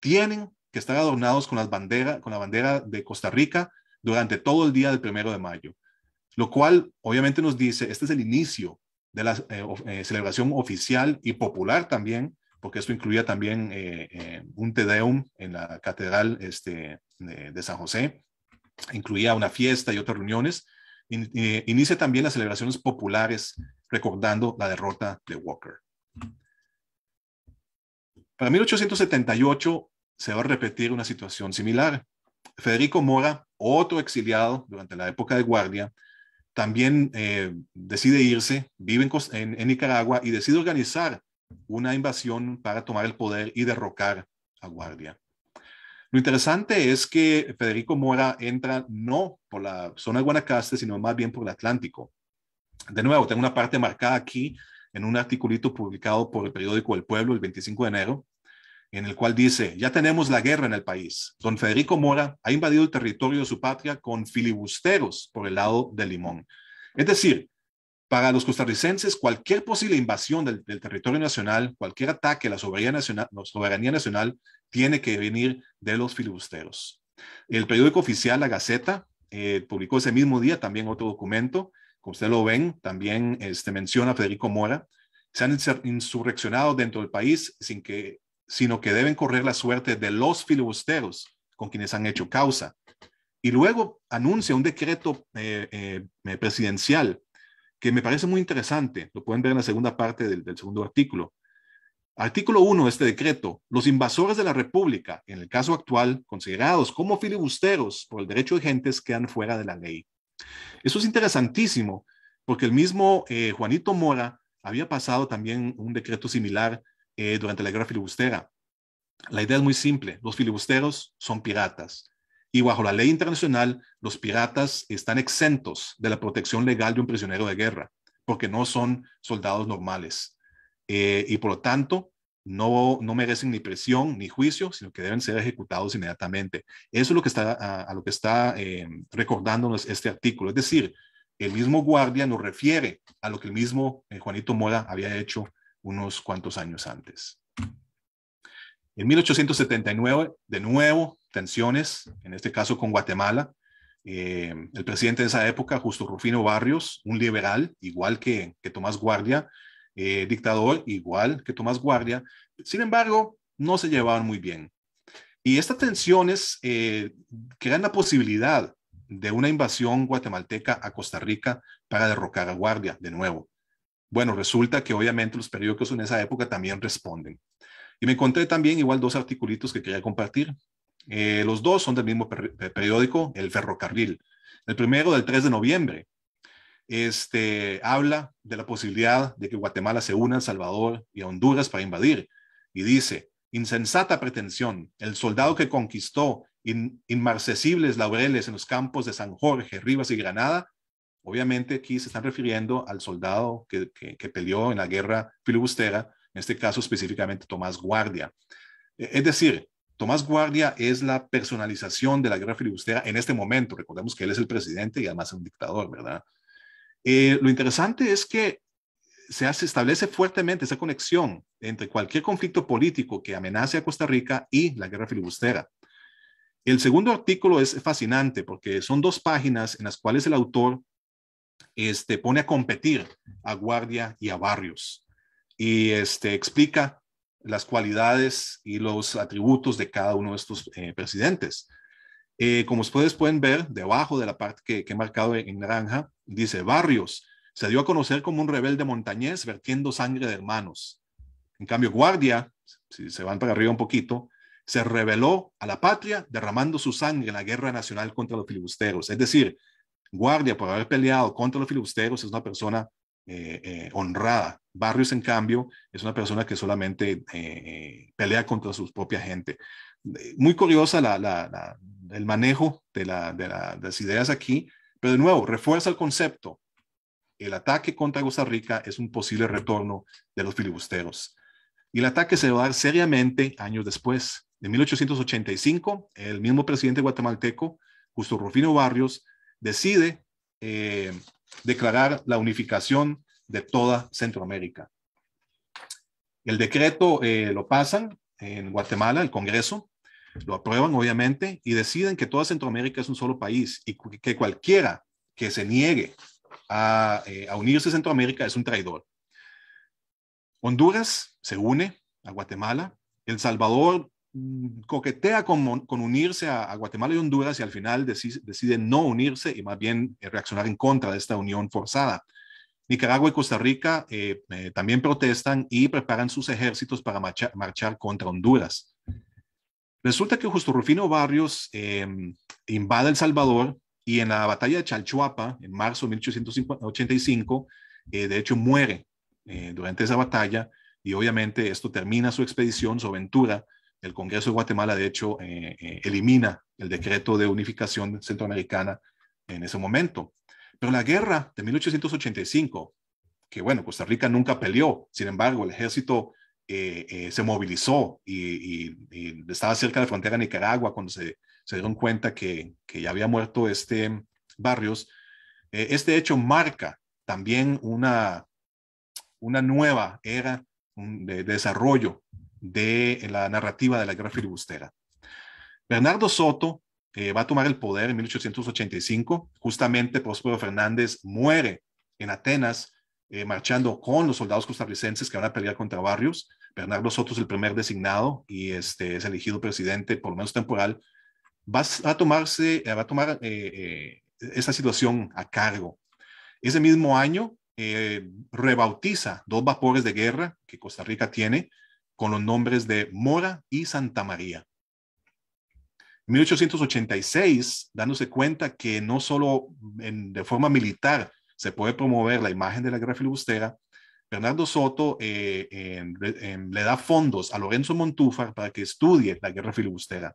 tienen que estar adornados con, bandera, con la bandera de Costa Rica durante todo el día del primero de mayo, lo cual obviamente nos dice, este es el inicio de la eh, eh, celebración oficial y popular también porque esto incluía también eh, eh, un te un Tedeum en la Catedral este, de, San José, incluía una fiesta y otras reuniones. Eh, inicia también las celebraciones populares recordando la derrota de Walker. Para 1878 se va a repetir una situación similar. Federico Mora, otro exiliado durante la época de guardia, también decide irse, vive en Nicaragua y decide organizar una invasión para tomar el poder y derrocar a Guardia. Lo interesante es que Federico Mora entra no por la zona de Guanacaste, sino más bien por el Atlántico. De nuevo, tengo una parte marcada aquí en un articulito publicado por el periódico El Pueblo el 25 de enero, en el cual dice, ya tenemos la guerra en el país. Don Federico Mora ha invadido el territorio de su patria con filibusteros por el lado de Limón. Es decir, para los costarricenses, cualquier posible invasión del, territorio nacional, cualquier ataque a la soberanía nacional, soberanía nacional tiene que venir de los filibusteros. El periódico oficial La Gaceta eh, publicó ese mismo día también otro documento, como ustedes lo ven, también este, menciona Federico Mora. Se han insurreccionado dentro del país sin que, sino que deben correr la suerte de los filibusteros con quienes han hecho causa. Y luego anuncia un decreto eh, eh, presidencial que me parece muy interesante. Lo pueden ver en la segunda parte del, segundo artículo. Artículo 1 de este decreto. Los invasores de la República, en el caso actual, considerados como filibusteros por el derecho de gentes, quedan fuera de la ley. Eso es interesantísimo, porque el mismo eh, Juanito Mora había pasado también un decreto similar eh, durante la guerra filibustera. La idea es muy simple. Los filibusteros son piratas y bajo la ley internacional, los piratas están exentos de la protección legal de un prisionero de guerra, porque no son soldados normales. Eh, y por lo tanto, no, no merecen ni prisión ni juicio, sino que deben ser ejecutados inmediatamente. Eso es lo que está, a, lo que está eh, recordándonos este artículo. Es decir, el mismo guardia nos refiere a lo que el mismo eh, Juanito Mora había hecho unos cuantos años antes. En 1879, de nuevo, tensiones, en este caso con Guatemala. Eh, el presidente de esa época, Justo Rufino Barrios, un liberal, igual que, que Tomás Guardia, eh, dictador, igual que Tomás Guardia. Sin embargo, no se llevaban muy bien. Y estas tensiones eh, crean la posibilidad de una invasión guatemalteca a Costa Rica para derrocar a Guardia de nuevo. Bueno, resulta que obviamente los periódicos en esa época también responden. Y me encontré también igual dos articulitos que quería compartir. Eh, los dos son del mismo periódico, El Ferrocarril. El primero, del 3 de noviembre, este, habla de la posibilidad de que Guatemala se una a Salvador y a Honduras para invadir. Y dice, insensata pretensión, el soldado que conquistó inmarcesibles laureles en los campos de San Jorge, Rivas y Granada, obviamente aquí se están refiriendo al soldado que, que peleó en la guerra filibustera, en este caso específicamente Tomás Guardia. E-, es decir, Tomás Guardia es la personalización de la guerra filibustera en este momento. Recordemos que él es el presidente y además es un dictador, ¿verdad? Eh, lo interesante es que se, establece fuertemente esa conexión entre cualquier conflicto político que amenace a Costa Rica y la guerra filibustera. El segundo artículo es fascinante porque son dos páginas en las cuales el autor este, pone a competir a Guardia y a Barrios y este, explica las cualidades y los atributos de cada uno de estos eh, presidentes. Eh, como ustedes pueden ver, debajo de la parte que, he marcado en, en, naranja, dice Barrios, se dio a conocer como un rebelde montañés vertiendo sangre de hermanos. En cambio, Guardia, si se van para arriba un poquito, se rebeló a la patria derramando su sangre en la guerra nacional contra los filibusteros. Es decir, Guardia, por haber peleado contra los filibusteros, es una persona eh, eh, honrada. Barrios, en cambio, es una persona que solamente eh, pelea contra su propia gente. Muy curiosa el manejo de, las ideas aquí, pero de nuevo, refuerza el concepto. El ataque contra Costa Rica es un posible retorno de los filibusteros. Y el ataque se va a dar seriamente años después. En 1885, el mismo presidente guatemalteco, Justo Rufino Barrios, decide eh, declarar la unificación de toda Centroamérica. El decreto eh, lo pasan en Guatemala, el Congreso, lo aprueban obviamente y deciden que toda Centroamérica es un solo país y que cualquiera que se niegue a, eh, a unirse a Centroamérica es un traidor. Honduras se une a Guatemala, El Salvador Mm, coquetea con, unirse a, Guatemala y Honduras y al final decide, no unirse y más bien eh, reaccionar en contra de esta unión forzada. Nicaragua y Costa Rica eh, eh, también protestan y preparan sus ejércitos para marchar contra Honduras. Resulta que Justo Rufino Barrios em, invade El Salvador y en la batalla de Chalchuapa, en marzo de 1885, de hecho muere durante esa batalla y obviamente esto termina su expedición, su aventura, el Congreso de Guatemala, de hecho, eh, eh, elimina el decreto de unificación centroamericana en ese momento. Pero la guerra de 1885, que bueno, Costa Rica nunca peleó, sin embargo, el ejército eh, se movilizó y, estaba cerca de la frontera de Nicaragua cuando se, dieron cuenta que, que, ya había muerto este Barrios. este hecho marca también una, una nueva era de desarrollo de la narrativa de la guerra filibustera. Bernardo Soto eh, va a tomar el poder en 1885. Justamente Próspero Fernández muere en Atenas eh, marchando con los soldados costarricenses que van a pelear contra Barrios. Bernardo Soto es el primer designado y este, es elegido presidente, por lo menos temporal. Va a, tomarse, eh, va a tomar esa situación a cargo. Ese mismo año rebautiza dos vapores de guerra que Costa Rica tiene, con los nombres de Mora y Santa María. En 1886, dándose cuenta que no solo en, de forma militar se puede promover la imagen de la guerra filibustera, Bernardo Soto eh, le da fondos a Lorenzo Montúfar para que estudie la guerra filibustera.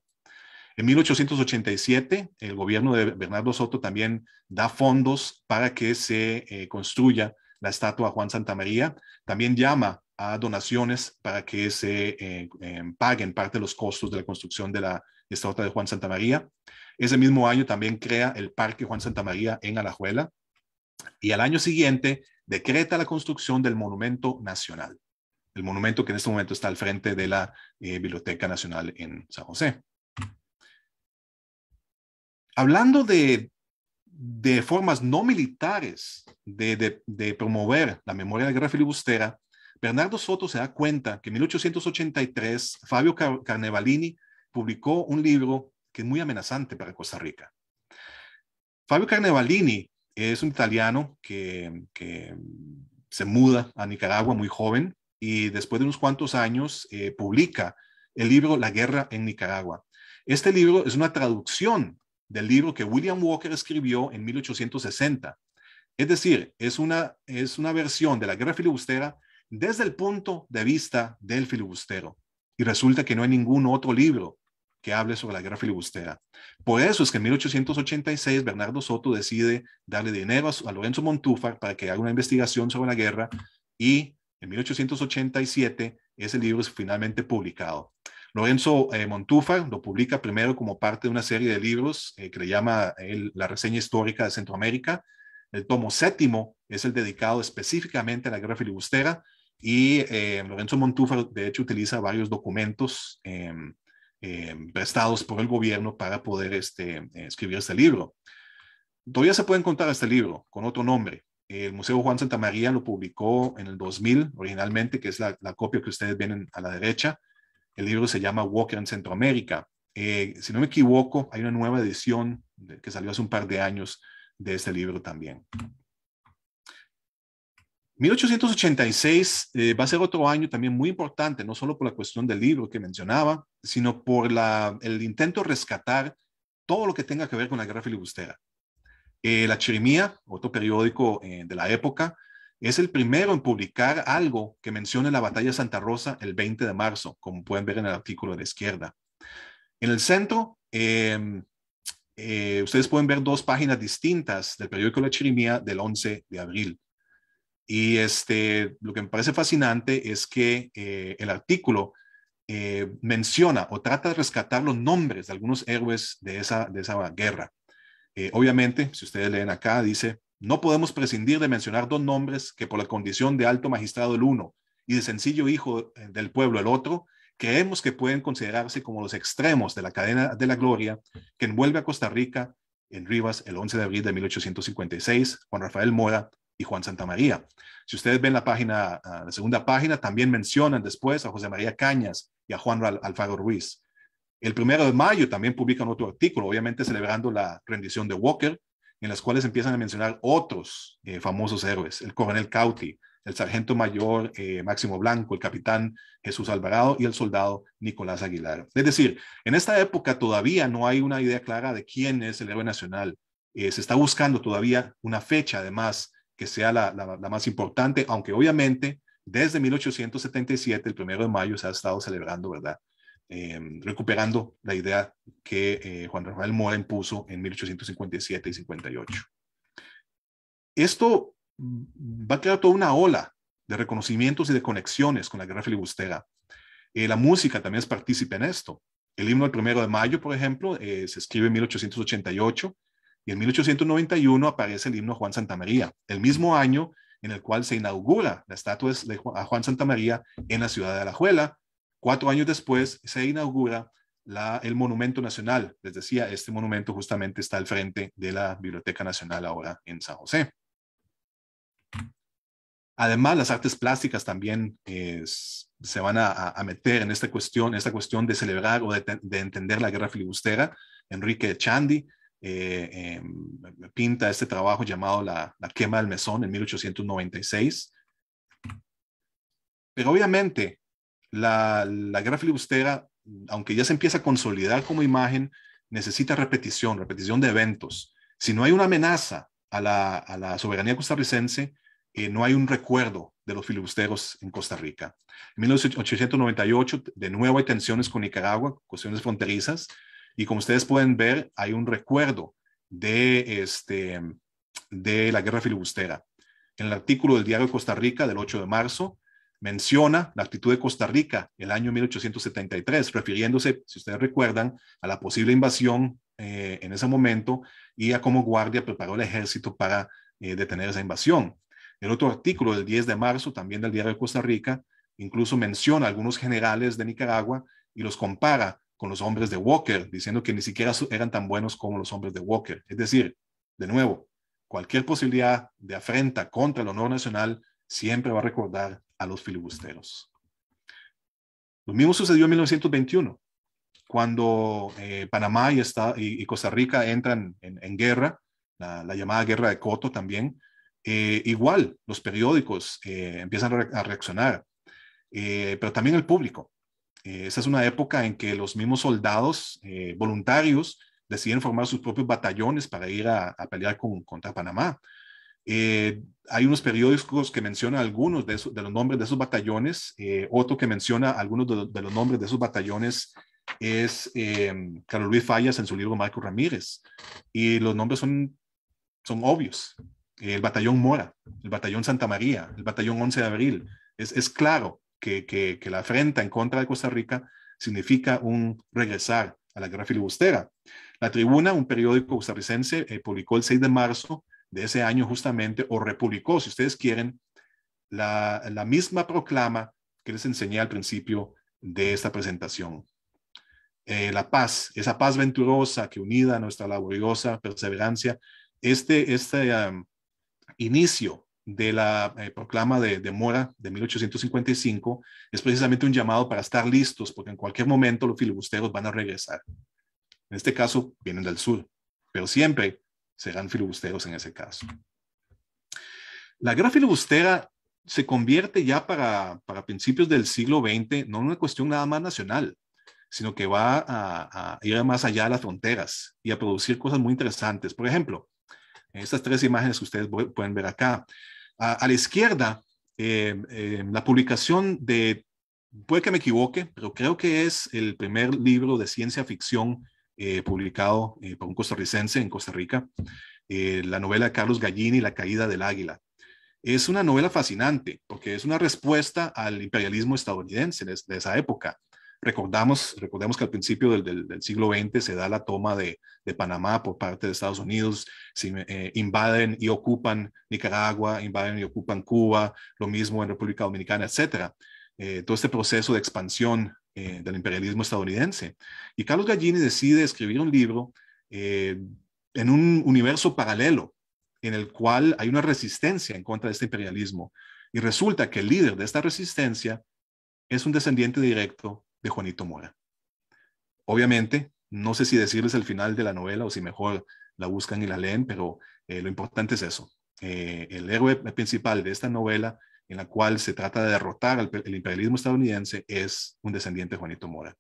En 1887, el gobierno de Bernardo Soto también da fondos para que se eh, construya la estatua Juan Santa María. También llama a donaciones para que se eh, em, paguen parte de los costos de la construcción de la estatua de Juan Santa María. Ese mismo año también crea el Parque Juan Santa María en Alajuela y al año siguiente decreta la construcción del Monumento Nacional, el monumento que en este momento está al frente de la eh, Biblioteca Nacional en San José. Hablando de, formas no militares de, de promover la memoria de la guerra filibustera, Bernardo Soto se da cuenta que en 1883 Fabio Carnevalini publicó un libro que es muy amenazante para Costa Rica. Fabio Carnevalini es un italiano que, se muda a Nicaragua muy joven y después de unos cuantos años eh, publica el libro La guerra en Nicaragua. Este libro es una traducción del libro que William Walker escribió en 1860. Es decir, es una, es una versión de la guerra filibustera desde el punto de vista del filibustero. Y resulta que no hay ningún otro libro que hable sobre la guerra filibustera. Por eso es que en 1886 Bernardo Soto decide darle dinero a, Lorenzo Montúfar para que haga una investigación sobre la guerra y en 1887 ese libro es finalmente publicado. Lorenzo eh, Montúfar lo publica primero como parte de una serie de libros eh, que le llama eh, La reseña histórica de Centroamérica. El tomo séptimo es el dedicado específicamente a la guerra filibustera y eh, Lorenzo Montúfar, de hecho, utiliza varios documentos eh, eh, prestados por el gobierno para poder este, escribir este libro. Todavía se puede encontrar este libro con otro nombre. El Museo Juan Santa María lo publicó en el 2000 originalmente, que es la, la copia que ustedes ven a la derecha. El libro se llama Walker en Centroamérica. si no me equivoco, hay una nueva edición que salió hace un par de años de este libro también. 1886 eh, va a ser otro año también muy importante, no solo por la cuestión del libro que mencionaba, sino por el intento de rescatar todo lo que tenga que ver con la guerra filibustera. Eh, la Chirimía, otro periódico eh, de la época, es el primero en publicar algo que mencione la batalla de Santa Rosa el 20 de marzo, como pueden ver en el artículo de la izquierda. En el centro, em, ustedes pueden ver dos páginas distintas del periódico La Chirimía del 11 de abril. Y este, lo que me parece fascinante es que eh, el artículo eh, menciona o trata de rescatar los nombres de algunos héroes de esa, de esa guerra. Eh, obviamente, si ustedes leen acá, dice, no podemos prescindir de mencionar dos nombres que por la condición de alto magistrado el uno y de sencillo hijo del pueblo el otro, creemos que pueden considerarse como los extremos de la cadena de la gloria que envuelve a Costa Rica en Rivas el 11 de abril de 1856, Juan Rafael Mora y Juan Santa María. Si ustedes ven la página, ah, la segunda página, también mencionan después a José María Cañas y a Juan Alfaro Ruiz. El primero de mayo también publican otro artículo, obviamente celebrando la rendición de Walker, en las cuales empiezan a mencionar otros eh, famosos héroes, el coronel Cauti, el sargento mayor eh, Máximo Blanco, el capitán Jesús Alvarado y el soldado Nicolás Aguilar. Es decir, en esta época todavía no hay una idea clara de quién es el héroe nacional. Eh, se está buscando todavía una fecha, además, que sea la, más importante, aunque obviamente desde 1877, el primero de mayo, se ha estado celebrando, ¿verdad? Em, recuperando la idea que eh, Juan Rafael Mora impuso en 1857 y 58. Esto va a crear toda una ola de reconocimientos y de conexiones con la guerra filibustera. Eh, la música también es partícipe en esto. El himno del primero de mayo, por ejemplo, eh, se escribe en 1888 y en 1891 aparece el himno Juan Santa María, el mismo mm. año en el cual se inaugura la estatua de Juan Santa María en la ciudad de Alajuela. Cuatro años después se inaugura el Monumento Nacional. Les decía, este monumento justamente está al frente de la Biblioteca Nacional ahora en San José. Además, las artes plásticas también eh, se van a, meter en esta cuestión, esta cuestión de celebrar o de, entender la guerra filibustera. Enrique Chandi eh, em, pinta este trabajo llamado la, quema del mesón en 1896. Pero obviamente la, la filibustera, aunque ya se empieza a consolidar como imagen, necesita repetición, repetición de eventos. Si no hay una amenaza a la, soberanía costarricense, eh, no hay un recuerdo de los filibusteros en Costa Rica. En 1898, de nuevo hay tensiones con Nicaragua, cuestiones fronterizas, y como ustedes pueden ver, hay un recuerdo de, este, de la guerra filibustera. En el artículo del diario de Costa Rica del 8 de marzo, menciona la actitud de Costa Rica el año 1873, refiriéndose, si ustedes recuerdan, a la posible invasión eh, en ese momento y a cómo Guardia preparó el ejército para eh, detener esa invasión. El otro artículo del 10 de marzo, también del diario de Costa Rica, incluso menciona a algunos generales de Nicaragua y los compara con los hombres de Walker, diciendo que ni siquiera eran tan buenos como los hombres de Walker. Es decir, de nuevo, cualquier posibilidad de afrenta contra el honor nacional siempre va a recordar a los filibusteros. Lo mismo sucedió en 1921, cuando eh, Panamá y, Costa Rica entran en, guerra, la, llamada guerra de Coto también. Eh, igual, los periódicos eh, empiezan a reaccionar, pero también el público. Eh, esa es una época en que los mismos soldados eh, voluntarios deciden formar sus propios batallones para ir a, pelear contra Panamá. Eh, hay unos periódicos que mencionan algunos de, los nombres de esos batallones. otro que menciona algunos de, los nombres de esos batallones es em, Carlos Luis Fallas en su libro Marco Ramírez. Y los nombres son, son obvios. El batallón Mora, el batallón Santa María, el batallón 11 de Abril. Es, es claro que, la afrenta en contra de Costa Rica significa un regresar a la guerra filibustera. La Tribuna, un periódico costarricense, eh, publicó el 6 de marzo de ese año justamente, o republicó, si ustedes quieren, la, misma proclama que les enseñé al principio de esta presentación. Eh, la paz, esa paz venturosa que unida a nuestra laboriosa perseverancia, este, este inicio de la eh, proclama de, de, Mora de 1855 es precisamente un llamado para estar listos, porque en cualquier momento los filibusteros van a regresar. En este caso, vienen del sur, pero siempre serán filibusteros en ese caso. La guerra filibustera se convierte ya para, principios del siglo XX no en una cuestión nada más nacional, sino que va a, a ir más allá de las fronteras y a producir cosas muy interesantes. Por ejemplo, estas tres imágenes que ustedes pueden ver acá a, la izquierda, eh, eh, la publicación de, puede que me equivoque, pero creo que es el primer libro de ciencia ficción eh, publicado por un costarricense en Costa Rica, la novela de Carlos Gallini, La caída del águila. Es una novela fascinante porque es una respuesta al imperialismo estadounidense de esa época. Recordamos, recordemos que al principio del, siglo XX se da la toma de, Panamá por parte de Estados Unidos, eh, invaden y ocupan Nicaragua, invaden y ocupan Cuba, lo mismo en República Dominicana, etcétera. Eh, todo este proceso de expansión eh, del imperialismo estadounidense. Y Carlos Gallini decide escribir un libro en un universo paralelo en el cual hay una resistencia en contra de este imperialismo. Y resulta que el líder de esta resistencia es un descendiente directo de Juanito Mora. Obviamente, no sé si decirles el final de la novela o si mejor la buscan y la leen, pero eh, lo importante es eso. Eh, el héroe principal de esta novela, en la cual se trata de derrotar al, imperialismo estadounidense, es un descendiente de Juanito Mora.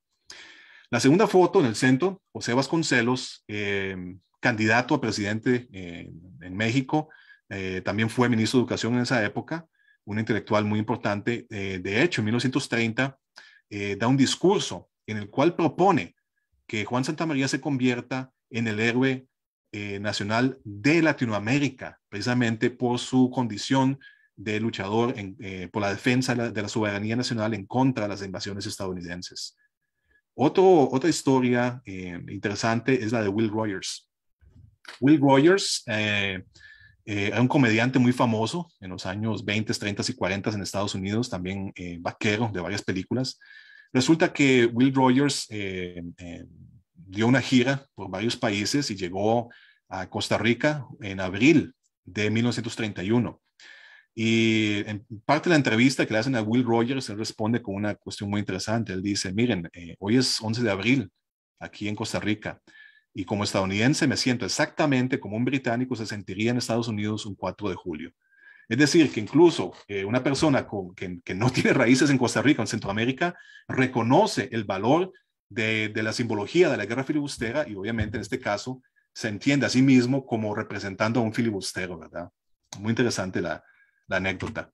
La segunda foto en el centro, José Vasconcelos, em, candidato a presidente eh, en México, también fue ministro de Educación en esa época, un intelectual muy importante. de hecho, en 1930 eh, da un discurso en el cual propone que Juan Santamaría se convierta en el héroe eh, nacional de Latinoamérica, precisamente por su condición de luchador eh, por la defensa de la, soberanía nacional en contra de las invasiones estadounidenses. otra historia interesante es la de Will Rogers. Will Rogers eh, un comediante muy famoso en los años 20, 30 y 40 en Estados Unidos, también eh, vaquero de varias películas. Resulta que Will Rogers eh, eh, dio una gira por varios países y llegó a Costa Rica en abril de 1931. Y en parte de la entrevista que le hacen a Will Rogers, él responde con una cuestión muy interesante. Él dice, miren, hoy es 11 de abril aquí en Costa Rica y como estadounidense me siento exactamente como un británico se sentiría en Estados Unidos un 4 de julio. Es decir, que incluso eh, una persona con, que, que, no tiene raíces en Costa Rica o en Centroamérica reconoce el valor de, de, la simbología de la guerra filibustera y obviamente en este caso se entiende a sí mismo como representando a un filibustero, ¿verdad? Muy interesante la, anécdota.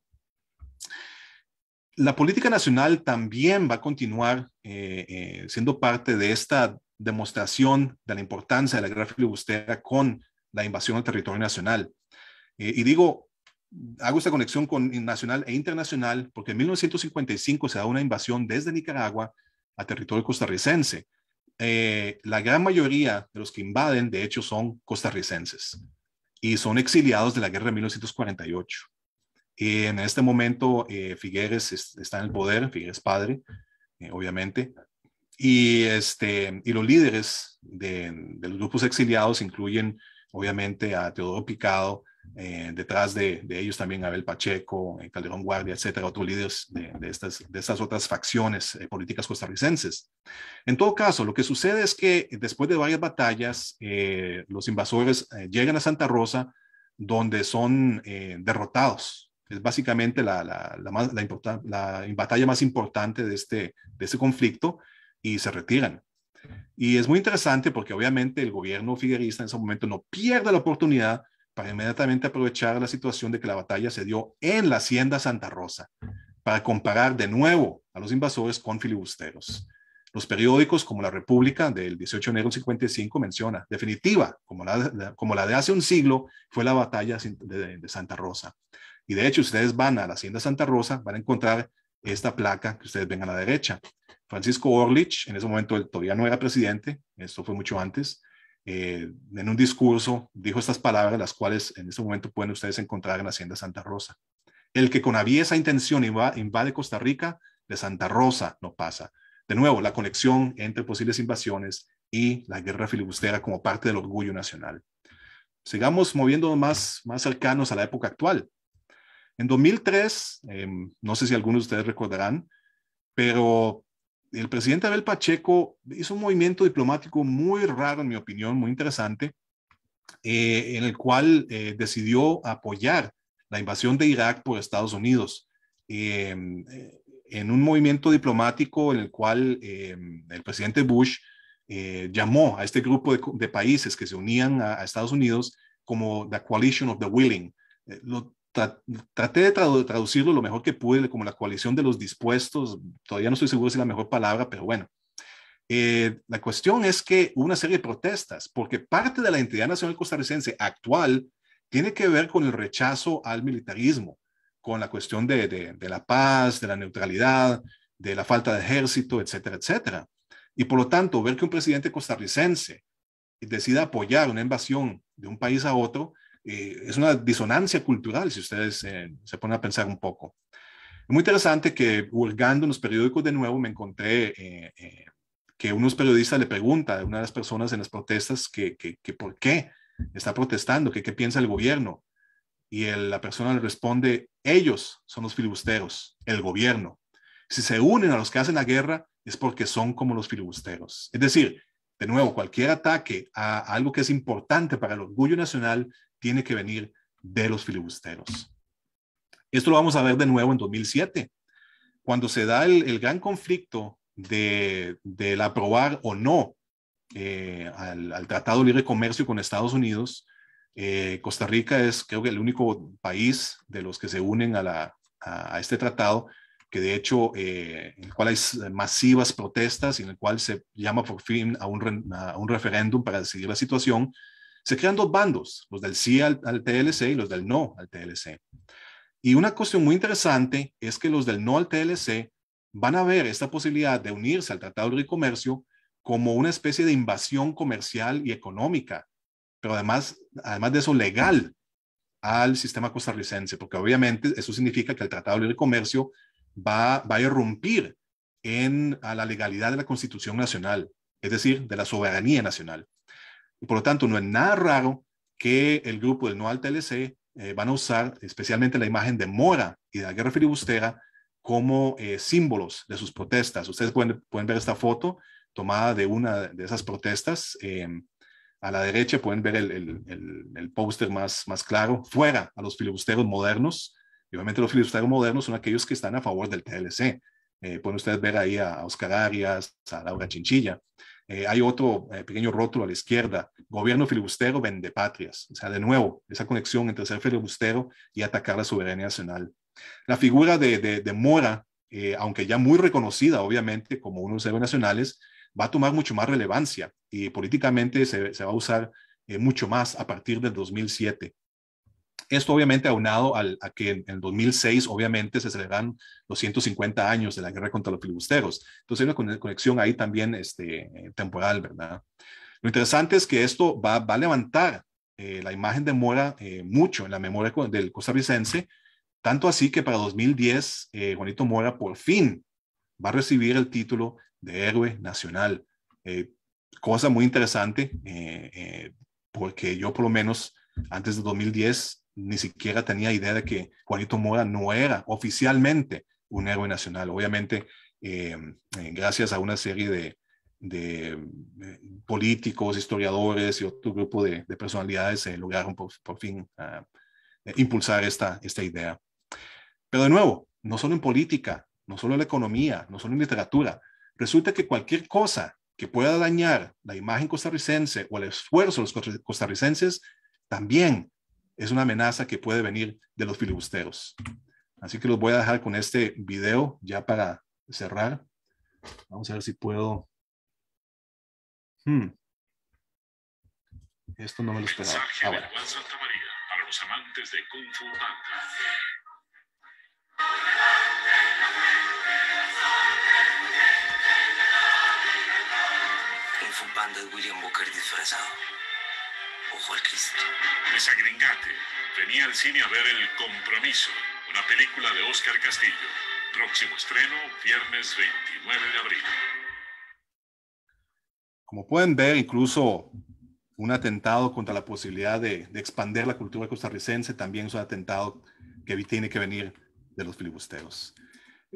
La política nacional también va a continuar eh, eh, siendo parte de esta demostración de la importancia de la guerra filibustera con la invasión al territorio nacional. Eh, y digo, hago esta conexión con nacional e internacional porque en 1955 se da una invasión desde Nicaragua a territorio costarricense. Eh, la gran mayoría de los que invaden, de hecho, son costarricenses y son exiliados de la guerra de 1948. Y en este momento, eh, Figueres está en el poder, Figueres padre, obviamente, y, este, y los líderes de, los grupos exiliados incluyen, obviamente, a Teodoro Picado, eh, detrás de, ellos también Abel Pacheco, eh, Calderón Guardia, etcétera, otros líderes de, de, estas, de otras facciones eh, políticas costarricenses. En todo caso, lo que sucede es que después de varias batallas, los invasores llegan a Santa Rosa, donde son derrotados. Es básicamente la, la, la, batalla más importante de este, de este conflicto y se retiran. Y es muy interesante porque obviamente el gobierno figuerista en ese momento no pierde la oportunidad para inmediatamente aprovechar la situación de que la batalla se dio en la hacienda Santa Rosa, para comparar de nuevo a los invasores con filibusteros. Los periódicos como La República del 18 de enero 55 menciona, definitiva, como la, como la de hace un siglo, fue la batalla de, de Santa Rosa. Y de hecho, ustedes van a la Hacienda Santa Rosa, van a encontrar esta placa que ustedes ven a la derecha. Francisco Orlich, en ese momento todavía no era presidente, esto fue mucho antes, eh, en un discurso dijo estas palabras, las cuales en este momento pueden ustedes encontrar en la Hacienda Santa Rosa. El que con aviesa intención invade Costa Rica, de Santa Rosa no pasa. De nuevo, la conexión entre posibles invasiones y la guerra filibustera como parte del orgullo nacional. Sigamos moviendo más, más cercanos a la época actual. En 2003, em, no sé si algunos de ustedes recordarán, pero el presidente Abel Pacheco hizo un movimiento diplomático muy raro, en mi opinión, muy interesante, eh, en el cual eh, decidió apoyar la invasión de Irak por Estados Unidos. Em, eh, en un movimiento diplomático en el cual em, el presidente Bush llamó a este grupo de, países que se unían a, Estados Unidos como The Coalition of the Willing. Lo, traté de traducirlo lo mejor que pude, como la coalición de los dispuestos, todavía no estoy seguro si es la mejor palabra, pero bueno. Eh, la cuestión es que hubo una serie de protestas, porque parte de la entidad nacional costarricense actual tiene que ver con el rechazo al militarismo, con la cuestión de la paz, de la neutralidad, de la falta de ejército, etcétera, etcétera. Y por lo tanto, ver que un presidente costarricense decida apoyar una invasión de un país a otro, eh, es una disonancia cultural, si ustedes eh, se ponen a pensar un poco. Es muy interesante que hurgando en los periódicos de nuevo me encontré eh, que unos periodistas le preguntan a una de las personas en las protestas que, que, por qué está protestando, que qué piensa el gobierno. Y el, la persona le responde, ellos son los filibusteros, el gobierno. Si se unen a los que hacen la guerra es porque son como los filibusteros. Es decir, de nuevo, cualquier ataque a algo que es importante para el orgullo nacional tiene que venir de los filibusteros. Esto lo vamos a ver de nuevo en 2007, cuando se da el, gran conflicto de, del aprobar o no eh, al, al, Tratado de Libre Comercio con Estados Unidos. Eh, Costa Rica es, creo que, el único país de los que se unen a este tratado que de hecho, eh, en el cual hay masivas protestas y en el cual se llama por fin a un, referéndum para decidir la situación, se crean dos bandos, los del sí al, TLC y los del no al TLC. Y una cuestión muy interesante es que los del no al TLC van a ver esta posibilidad de unirse al Tratado de Libre Comercio como una especie de invasión comercial y económica, pero además, además de eso, legal al sistema costarricense, porque obviamente eso significa que el Tratado de Libre Comercio va, a irrumpir en, la legalidad de la Constitución Nacional, es decir, de la soberanía nacional. Y por lo tanto, no es nada raro que el grupo del no al TLC eh, van a usar especialmente la imagen de Mora y de la guerra filibustera como eh, símbolos de sus protestas. Ustedes pueden, ver esta foto tomada de una de esas protestas. Em, a la derecha pueden ver el, el, el, el póster más, más claro, fuera a los filibusteros modernos, y obviamente los filibusteros modernos son aquellos que están a favor del TLC. Eh, pueden ustedes ver ahí a Oscar Arias, a Laura Chinchilla. Eh, hay otro eh, pequeño rótulo a la izquierda, gobierno filibustero vende patrias. O sea, de nuevo, esa conexión entre ser filibustero y atacar la soberanía nacional. La figura de, Mora, aunque ya muy reconocida, obviamente, como uno de los héroes nacionales, va a tomar mucho más relevancia y políticamente se, se va a usar mucho más a partir del 2007. Esto obviamente aunado al, a que en 2006 obviamente se celebran los 150 años de la guerra contra los filibusteros. Entonces hay una conexión ahí también este, eh, temporal, ¿verdad? Lo interesante es que esto va, a levantar eh, la imagen de Mora eh, mucho en la memoria del costarricense, tanto así que para 2010 Juanito Mora por fin va a recibir el título de héroe nacional. cosa muy interesante porque yo por lo menos antes de 2010 ni siquiera tenía idea de que Juanito Mora no era oficialmente un héroe nacional. Obviamente, eh, eh, gracias a una serie de, eh, políticos, historiadores y otro grupo de, personalidades se lograron por, fin ah, impulsar esta, esta idea. Pero de nuevo, no solo en política, no solo en la economía, no solo en literatura. Resulta que cualquier cosa que pueda dañar la imagen costarricense o el esfuerzo de los costarricenses también es una amenaza que puede venir de los filibusteros. Así que los voy a dejar con este video ya para cerrar. Vamos a ver si puedo. Hmm. Esto no me lo esperaba. ahora para los amantes de Kung Fu Kung Fu es William Booker disfrazado fue Cristo. Desagringate. Venía al cine a ver El Compromiso, una película de Oscar Castillo. Próximo estreno, viernes 29 de abril. Como pueden ver, incluso un atentado contra la posibilidad de, de expandir la cultura costarricense también es un atentado que tiene que venir de los filibusteros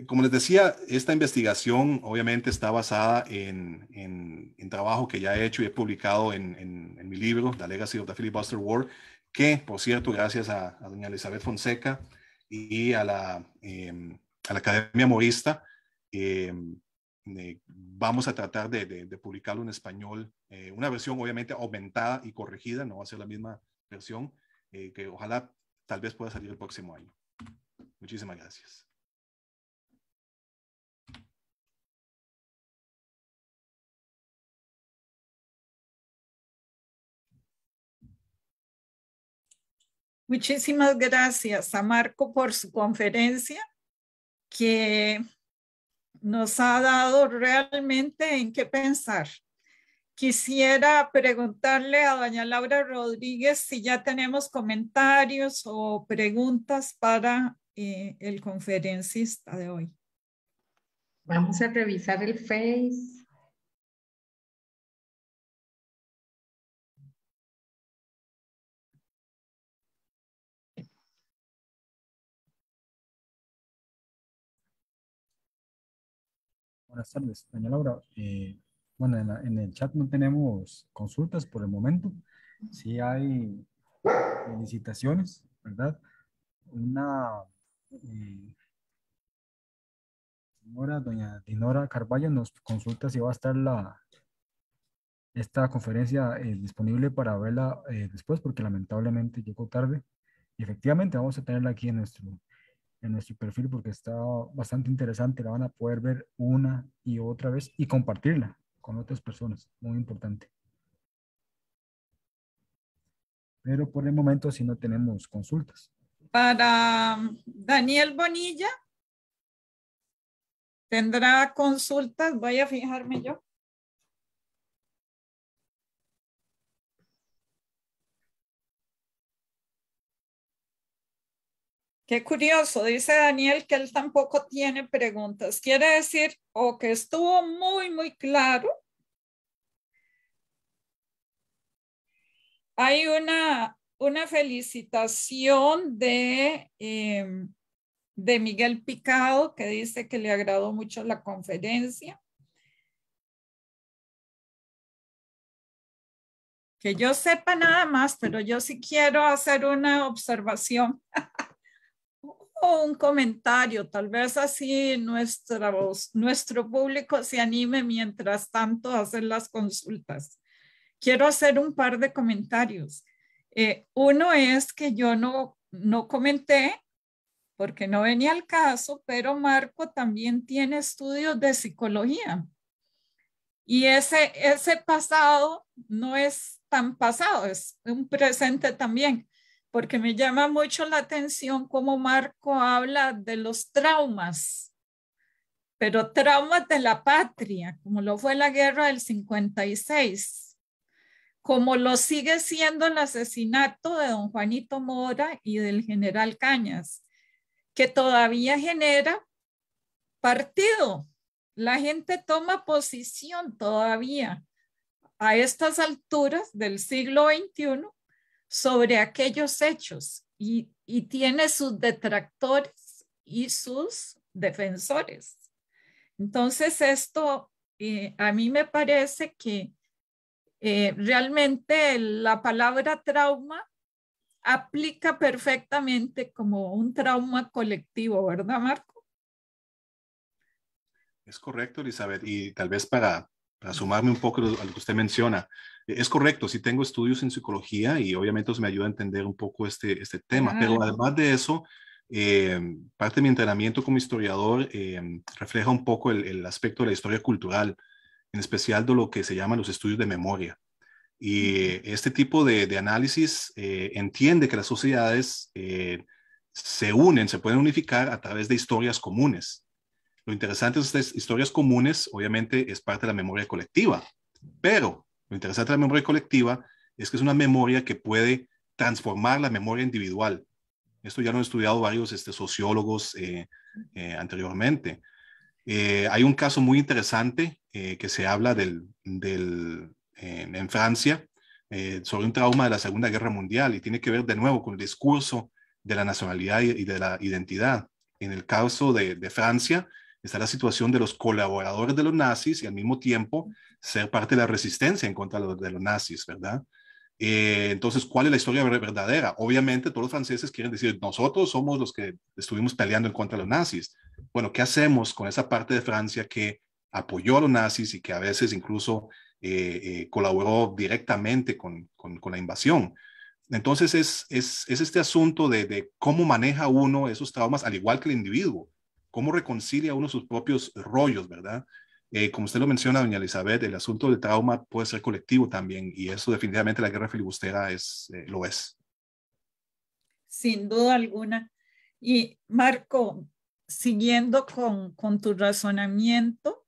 como les decía, esta investigación obviamente está basada en, en, trabajo que ya he hecho y he publicado en, en, mi libro, The Legacy of the Filibuster War, que, por cierto, gracias a, doña Elizabeth Fonseca y a la, em, a la Academia Morista, em, eh, vamos a tratar de publicarlo en español. Eh, una versión obviamente aumentada y corregida, no va a ser la misma versión, eh, que ojalá tal vez pueda salir el próximo año. Muchísimas gracias. Muchísimas gracias a Marco por su conferencia que nos ha dado realmente en qué pensar. Quisiera preguntarle a doña Laura Rodríguez si ya tenemos comentarios o preguntas para eh, el conferencista de hoy. Vamos a revisar el Face. Buenas tardes, doña Laura. Eh, bueno, en, el chat no tenemos consultas por el momento. Sí hay felicitaciones, ¿verdad? Una eh, señora, doña Dinora Carballo, nos consulta si va a estar la, esta conferencia eh, disponible para verla después, porque lamentablemente llegó tarde. Y efectivamente vamos a tenerla aquí en nuestro en nuestro perfil porque está bastante interesante, la van a poder ver una y otra vez y compartirla con otras personas, muy importante. Pero por el momento si no tenemos consultas. Para um, Daniel Bonilla, ¿tendrá consultas? Voy a fijarme yo. Qué curioso, dice Daniel que él tampoco tiene preguntas. Quiere decir o que estuvo muy, muy claro. Hay una, una felicitación de, eh, de Miguel Picado que dice que le agradó mucho la conferencia. que yo sepa nada más, pero yo sí quiero hacer una observación un comentario, tal vez así nuestra nuestro público se anime mientras tanto a hacer las consultas. Quiero hacer un par de comentarios. Eh, uno es que yo no, no comenté porque no venía al caso, pero Marco también tiene estudios de psicología. Y ese, ese pasado no es tan pasado, es un presente también porque me llama mucho la atención cómo Marco habla de los traumas, pero traumas de la patria, como lo fue la guerra del 56, como lo sigue siendo el asesinato de don Juanito Mora y del general Cañas, que todavía genera partido. La gente toma posición todavía a estas alturas del siglo XXI sobre aquellos hechos y, tiene sus detractores y sus defensores. Entonces, esto eh, a mí me parece que eh, realmente la palabra trauma aplica perfectamente como un trauma colectivo, ¿verdad, Marco? Es correcto, Elizabeth. Y tal vez para para sumarme un poco a lo que usted menciona. Es correcto, sí tengo estudios en psicología y obviamente eso me ayuda a entender un poco este, este tema, pero además de eso, eh, parte de mi entrenamiento como historiador eh, refleja un poco el, el, aspecto de la historia cultural, en especial de lo que se llaman los estudios de memoria. Y este tipo de, de análisis eh, entiende que las sociedades se unen, se pueden unificar a través de historias comunes. Lo interesante de estas historias comunes, obviamente, es parte de la memoria colectiva, pero lo interesante de la memoria colectiva es que es una memoria que puede transformar la memoria individual. Esto ya lo han estudiado varios este, sociólogos eh, eh, anteriormente. Eh, hay un caso muy interesante que se habla del, en Francia sobre un trauma de la Segunda Guerra Mundial y tiene que ver de nuevo con el discurso de la nacionalidad y de la identidad. En el caso de, de Francia, está la situación de los colaboradores de los nazis y al mismo tiempo ser parte de la resistencia en contra de los nazis, ¿verdad? Eh, entonces, ¿cuál es la historia verdadera? Obviamente, todos los franceses quieren decir, nosotros somos los que estuvimos peleando en contra de los nazis. Bueno, ¿qué hacemos con esa parte de Francia que apoyó a los nazis y que a veces incluso eh, eh, colaboró directamente con, la invasión? Entonces, es, este asunto de, cómo maneja uno esos traumas, al igual que el individuo cómo reconcilia uno sus propios rollos, ¿verdad? Eh, como usted lo menciona, doña Elizabeth, el asunto del trauma puede ser colectivo también y eso definitivamente la guerra filibustera es, eh, lo es. Sin duda alguna. Y Marco, siguiendo con, tu razonamiento,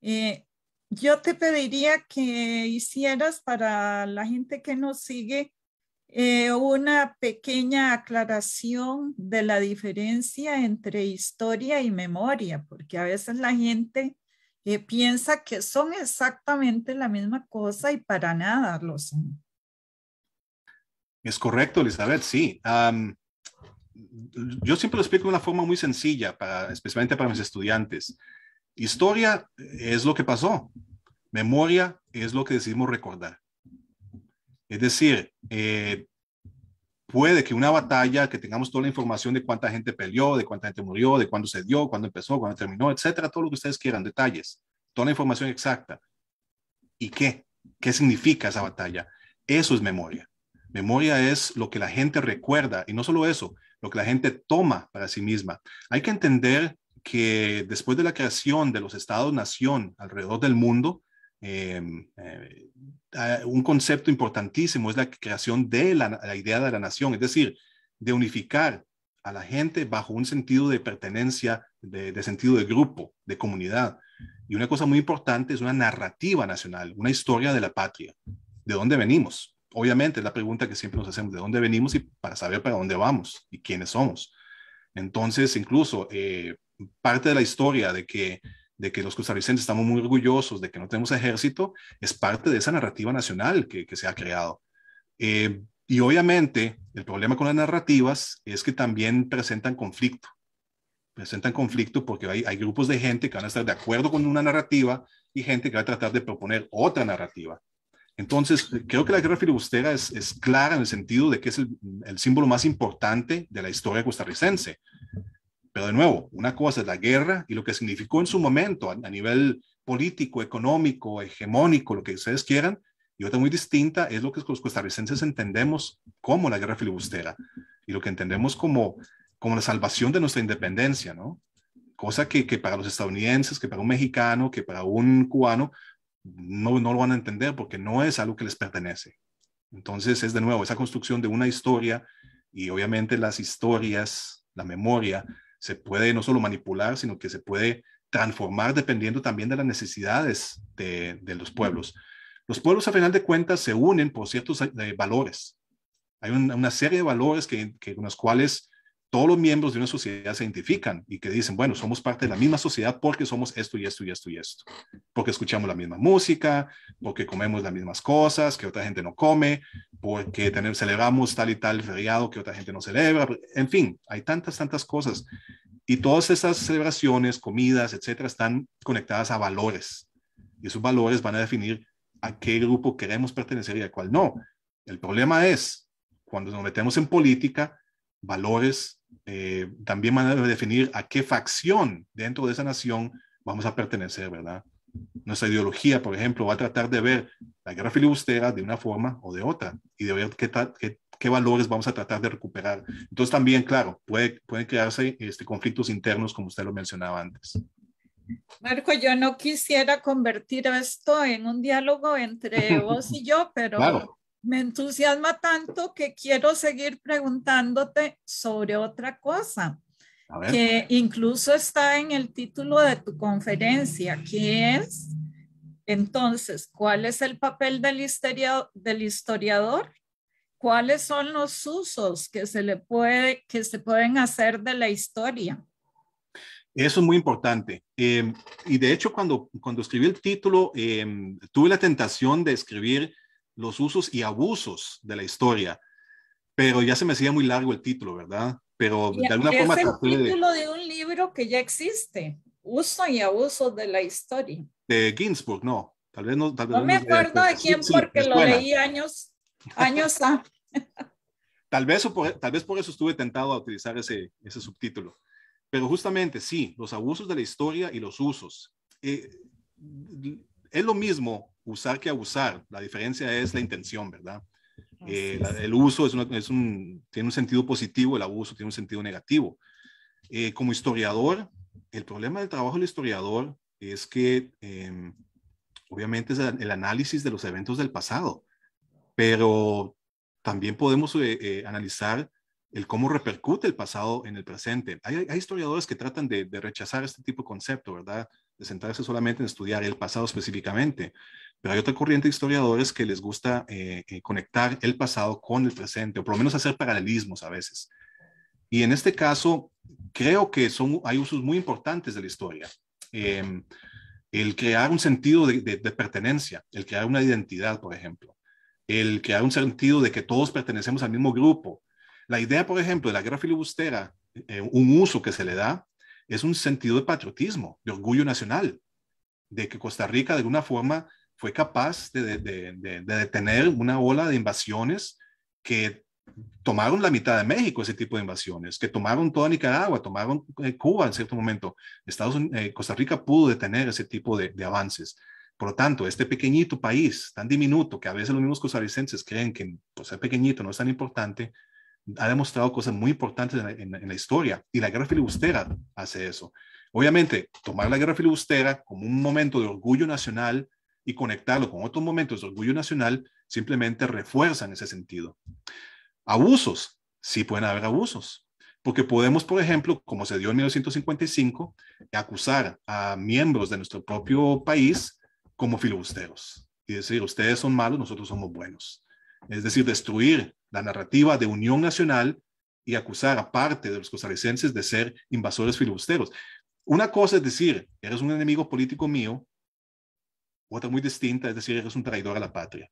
eh, yo te pediría que hicieras para la gente que nos sigue eh, una pequeña aclaración de la diferencia entre historia y memoria, porque a veces la gente eh, piensa que son exactamente la misma cosa y para nada lo son. Es correcto, Elizabeth, sí. yo siempre lo explico de una forma muy sencilla, para, especialmente para mis estudiantes. Historia es lo que pasó, memoria es lo que decidimos recordar. Es decir, eh, puede que una batalla, que tengamos toda la información de cuánta gente peleó, de cuánta gente murió, de cuándo se dio, cuándo empezó, cuándo terminó, etcétera, todo lo que ustedes quieran, detalles, toda la información exacta. ¿Y qué? ¿Qué significa esa batalla? Eso es memoria. Memoria es lo que la gente recuerda y no solo eso, lo que la gente toma para sí misma. Hay que entender que después de la creación de los estados-nación alrededor del mundo, Em, eh, un concepto importantísimo es la creación de la, idea de la nación, es decir, de unificar a la gente bajo un sentido de pertenencia, de, sentido de grupo, de comunidad. Y una cosa muy importante es una narrativa nacional, una historia de la patria, de dónde venimos. Obviamente es la pregunta que siempre nos hacemos, de dónde venimos y para saber para dónde vamos y quiénes somos. Entonces, incluso eh, parte de la historia de que de que los costarricenses estamos muy orgullosos de que no tenemos ejército, es parte de esa narrativa nacional que, se ha creado. Eh, y obviamente el problema con las narrativas es que también presentan conflicto. Presentan conflicto porque hay, grupos de gente que van a estar de acuerdo con una narrativa y gente que va a tratar de proponer otra narrativa. Entonces, creo que la guerra filibustera es, clara en el sentido de que es el símbolo más importante de la historia costarricense. Pero de nuevo, una cosa es la guerra y lo que significó en su momento a, nivel político, económico, hegemónico, lo que ustedes quieran, y otra muy distinta es lo que los costarricenses entendemos como la guerra filibustera y lo que entendemos como, como la salvación de nuestra independencia, ¿no? Cosa que, que para los estadounidenses, que para un mexicano, que para un cubano, no, no lo van a entender porque no es algo que les pertenece. Entonces es de nuevo esa construcción de una historia y obviamente las historias, la memoria, se puede no solo manipular, sino que se puede transformar dependiendo también de las necesidades de, los pueblos. Los pueblos, a final de cuentas, se unen por ciertos eh, valores. Hay una serie de valores que, que, con los cuales todos los miembros de una sociedad se identifican y que dicen, bueno, somos parte de la misma sociedad porque somos esto y esto y esto y esto, porque escuchamos la misma música, porque comemos las mismas cosas que otra gente no come, porque celebramos tal y tal feriado que otra gente no celebra, en fin, hay tantas, tantas cosas. Y todas esas celebraciones, comidas, etcétera, están conectadas a valores. Y esos valores van a definir a qué grupo queremos pertenecer y a cuál no. El problema es, cuando nos metemos en política, valores eh, también van a definir a qué facción dentro de esa nación vamos a pertenecer, ¿verdad? Nuestra ideología, por ejemplo, va a tratar de ver la guerra filibustera de una forma o de otra y de ver qué, qué, valores vamos a tratar de recuperar. Entonces también, claro, puede, pueden crearse este, conflictos internos, como usted lo mencionaba antes. Marco, yo no quisiera convertir esto en un diálogo entre vos y yo, pero me entusiasma tanto que quiero seguir preguntándote sobre otra cosa, que incluso está en el título de tu conferencia, que es, entonces, ¿cuál es el papel del, historiador? ¿Cuáles son los usos que se, le puede, que se pueden hacer de la historia? Eso es muy importante. Em, y de hecho, cuando, cuando escribí el título, em, tuve la tentación de escribir los usos y abusos de la historia. Pero ya se me hacía muy largo el título, ¿verdad? Pero de alguna forma... Es el título de... un libro que ya existe, Uso y abusos de la historia. De Ginsburg, no. Tal vez no, tal vez no me acuerdo de, quién porque lo leí años, años tal, vez, por, tal vez por eso estuve tentado a utilizar ese, ese subtítulo. Pero justamente, sí, los abusos de la historia y los usos. Eh, es lo mismo usar que abusar. La diferencia es la intención, ¿verdad? Eh, el uso es, un, tiene un sentido positivo, el abuso tiene un sentido negativo. Eh, como historiador, el problema del trabajo del historiador es que em, obviamente es el análisis de los eventos del pasado, pero también podemos eh, analizar el cómo repercute el pasado en el presente. Hay, historiadores que tratan de, de, rechazar este tipo de concepto, ¿verdad? De centrarse solamente en estudiar el pasado específicamente pero hay otra corriente de historiadores que les gusta eh, eh, conectar el pasado con el presente, o por lo menos hacer paralelismos a veces. Y en este caso, creo que son, hay usos muy importantes de la historia. Em, el crear un sentido de, pertenencia, el crear una identidad, por ejemplo, el crear un sentido de que todos pertenecemos al mismo grupo. La idea, por ejemplo, de la guerra filibustera, eh, un uso que se le da, es un sentido de patriotismo, de orgullo nacional, de que Costa Rica de alguna forma fue capaz de, detener una ola de invasiones que tomaron la mitad de México, ese tipo de invasiones, que tomaron toda Nicaragua, tomaron eh, Cuba en cierto momento. Estados, eh, Costa Rica pudo detener ese tipo de avances. Por lo tanto, este pequeñito país, tan diminuto, que a veces los mismos costarricenses creen que pues, ser pequeñito no es tan importante, ha demostrado cosas muy importantes en la, historia. Y la guerra filibustera hace eso. Obviamente, tomar la guerra filibustera como un momento de orgullo nacional y conectarlo con otros momentos de orgullo nacional simplemente refuerzan ese sentido. Abusos, sí pueden haber abusos, porque podemos, por ejemplo, como se dio en 1955, acusar a miembros de nuestro propio país como filibusteros y decir, ustedes son malos, nosotros somos buenos. Es decir, destruir la narrativa de unión nacional y acusar a parte de los costarricenses de ser invasores filibusteros. Una cosa es decir, eres un enemigo político mío otra muy distinta, es decir, es un traidor a la patria.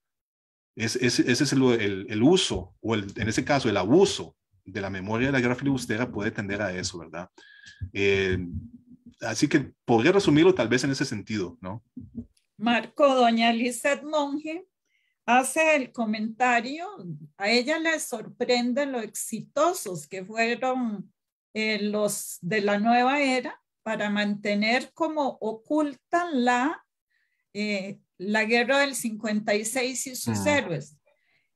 ese es el, uso, o en ese caso, el abuso de la memoria de la guerra filibustera puede tender a eso, ¿verdad? Eh, así que podría resumirlo tal vez en ese sentido, ¿no? Marco, doña Lizeth Monge hace el comentario, a ella le sorprende lo exitosos que fueron eh, los de la nueva era para mantener como oculta la eh, la guerra del 56 y sus ah. héroes.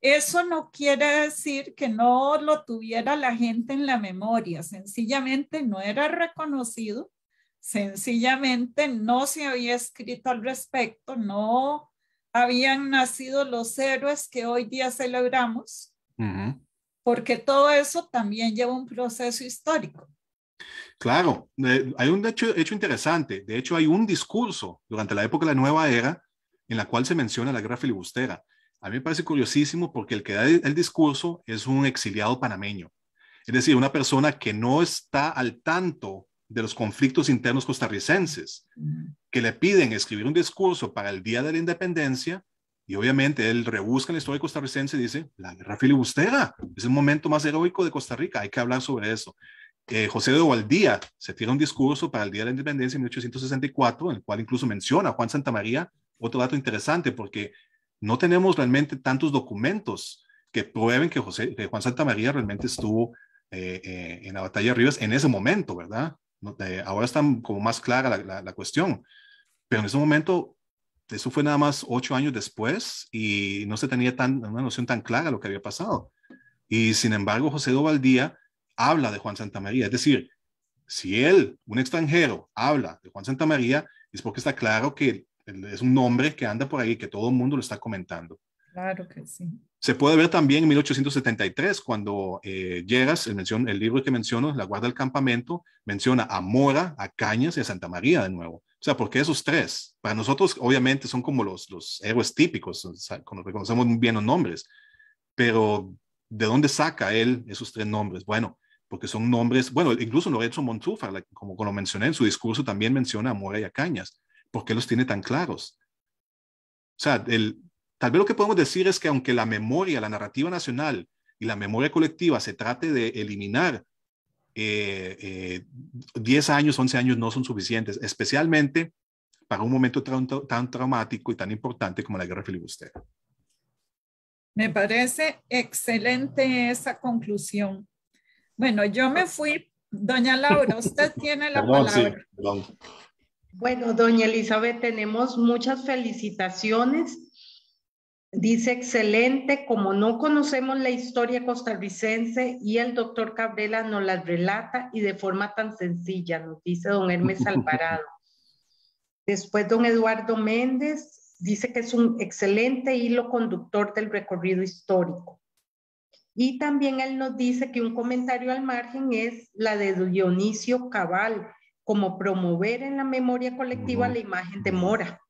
Eso no quiere decir que no lo tuviera la gente en la memoria, sencillamente no era reconocido, sencillamente no se había escrito al respecto, no habían nacido los héroes que hoy día celebramos, porque todo eso también lleva un proceso histórico. Claro, eh, hay un hecho, interesante. De hecho, hay un discurso durante la época de la Nueva Era en la cual se menciona la guerra filibustera. A mí me parece curiosísimo porque el que da el, discurso es un exiliado panameño. Es decir, una persona que no está al tanto de los conflictos internos costarricenses, que le piden escribir un discurso para el Día de la Independencia, y obviamente él rebusca en la historia costarricense y dice, la guerra filibustera es el momento más heroico de Costa Rica, hay que hablar sobre eso. Eh, José de Ovaldía se tiene un discurso para el Día de la Independencia en 1864, en el cual incluso menciona a Juan Santa María, otro dato interesante, porque no tenemos realmente tantos documentos que prueben que, José, que Juan Santamaría realmente estuvo eh, eh, en la batalla de Rivas en ese momento, ¿verdad? ahora está como más clara la, cuestión, pero en ese momento eso fue nada más ocho años después y no se tenía tan, una noción tan clara de lo que había pasado. Y sin embargo, José de Ovaldía habla de Juan Santa María. Es decir, si él, un extranjero, habla de Juan Santa María, es porque está claro que es un nombre que anda por ahí, que todo el mundo lo está comentando. Claro que sí. Se puede ver también en 1873, cuando eh, Lleras, el, libro que menciono, La Guarda del Campamento, menciona a Mora, a Cañas y a Santa María de nuevo. O sea, porque esos tres, para nosotros obviamente son como los, los héroes típicos, o sea, reconocemos bien los nombres, pero ¿de dónde saca él esos tres nombres? Bueno, porque son nombres, bueno, incluso Lorenzo Montúfar, como, lo mencioné en su discurso, también menciona a Mora y a Cañas. ¿Por qué los tiene tan claros? O sea, el, tal vez lo que podemos decir es que aunque la memoria, la narrativa nacional y la memoria colectiva se trate de eliminar, eh, 10 eh, años, 11 años no son suficientes, especialmente para un momento tan traumático y tan importante como la guerra filibustera. Me parece excelente esa conclusión. Bueno, yo me fui. Doña Laura, usted tiene la palabra. Bueno, doña Elizabeth, tenemos muchas felicitaciones. Dice excelente, como no conocemos la historia costarricense y el doctor Cabrera nos la relata y de forma tan sencilla, nos dice don Hermes Alvarado. Después don Eduardo Méndez dice que es un excelente hilo conductor del recorrido histórico. Y también él nos dice que un comentario al margen es la de Dionisio Cabal, como promover en la memoria colectiva la imagen de Mora.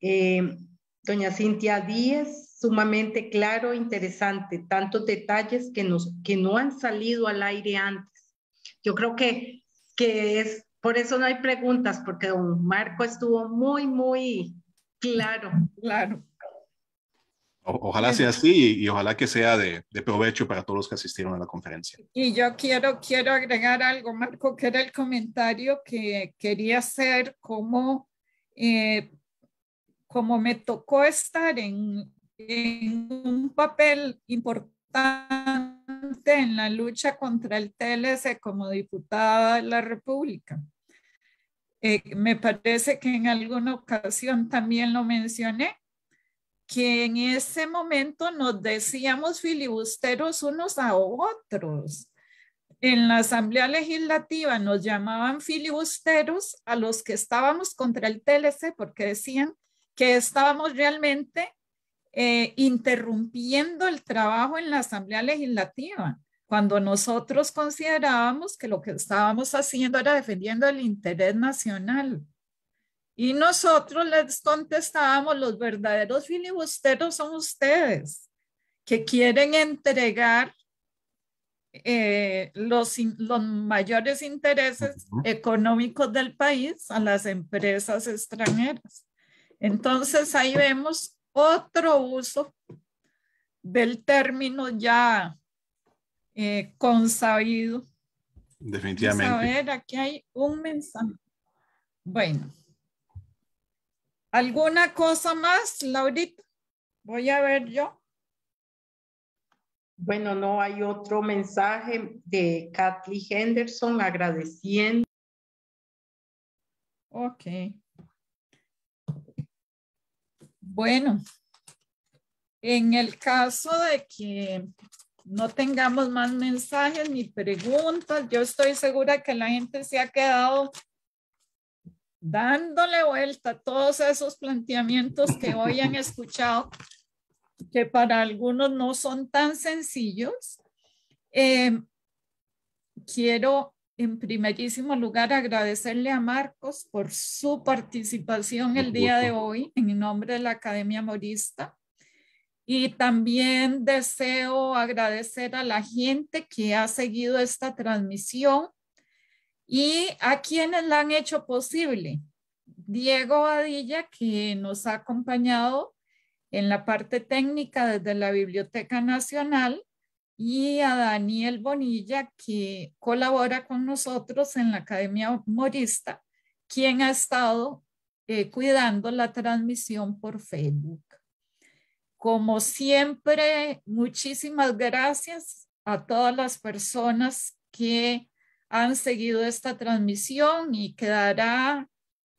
Eh, doña Cintia Díez, sumamente claro, interesante, tantos detalles que, que no han salido al aire antes. Yo creo que, que es, por eso no hay preguntas, porque don Marco estuvo muy, muy claro, claro ojalá sea así y, ojalá que sea de, provecho para todos los que asistieron a la conferencia. Y yo quiero, quiero agregar algo, Marco, que era el comentario que quería hacer, como, eh, como me tocó estar en, un papel importante en la lucha contra el TLC como diputada de la República. Eh, me parece que en alguna ocasión también lo mencioné que en ese momento nos decíamos filibusteros unos a otros. En la Asamblea Legislativa nos llamaban filibusteros a los que estábamos contra el TLC porque decían que estábamos realmente eh, interrumpiendo el trabajo en la Asamblea Legislativa, cuando nosotros considerábamos que lo que estábamos haciendo era defendiendo el interés nacional. Y nosotros les contestábamos, los verdaderos filibusteros son ustedes, que quieren entregar eh, los, mayores intereses económicos del país a las empresas extranjeras. Entonces ahí vemos otro uso del término ya eh, consabido. Definitivamente. A ver, aquí hay un mensaje. Bueno. ¿Alguna cosa más, Laurita? Voy a ver yo. Bueno, no hay otro mensaje de Kathleen Henderson agradeciendo. Ok. Bueno, en el caso de que no tengamos más mensajes ni preguntas, yo estoy segura que la gente se ha quedado dándole vuelta a todos esos planteamientos que hoy han escuchado, que para algunos no son tan sencillos, em, quiero en primerísimo lugar agradecerle a Marcos por su participación el día de hoy en nombre de la Academia Morista. Y también deseo agradecer a la gente que ha seguido esta transmisión y a quienes la han hecho posible. Diego Badilla, que nos ha acompañado en la parte técnica desde la Biblioteca Nacional, y a Daniel Bonilla, que colabora con nosotros en la Academia Morista, quien ha estado eh, cuidando la transmisión por Facebook. Como siempre, muchísimas gracias a todas las personas que han seguido esta transmisión y quedará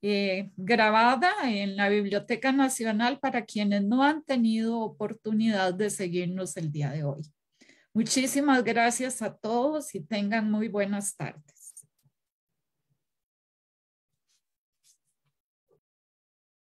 eh, grabada en la Biblioteca Nacional para quienes no han tenido oportunidad de seguirnos el día de hoy. Muchísimas gracias a todos y tengan muy buenas tardes.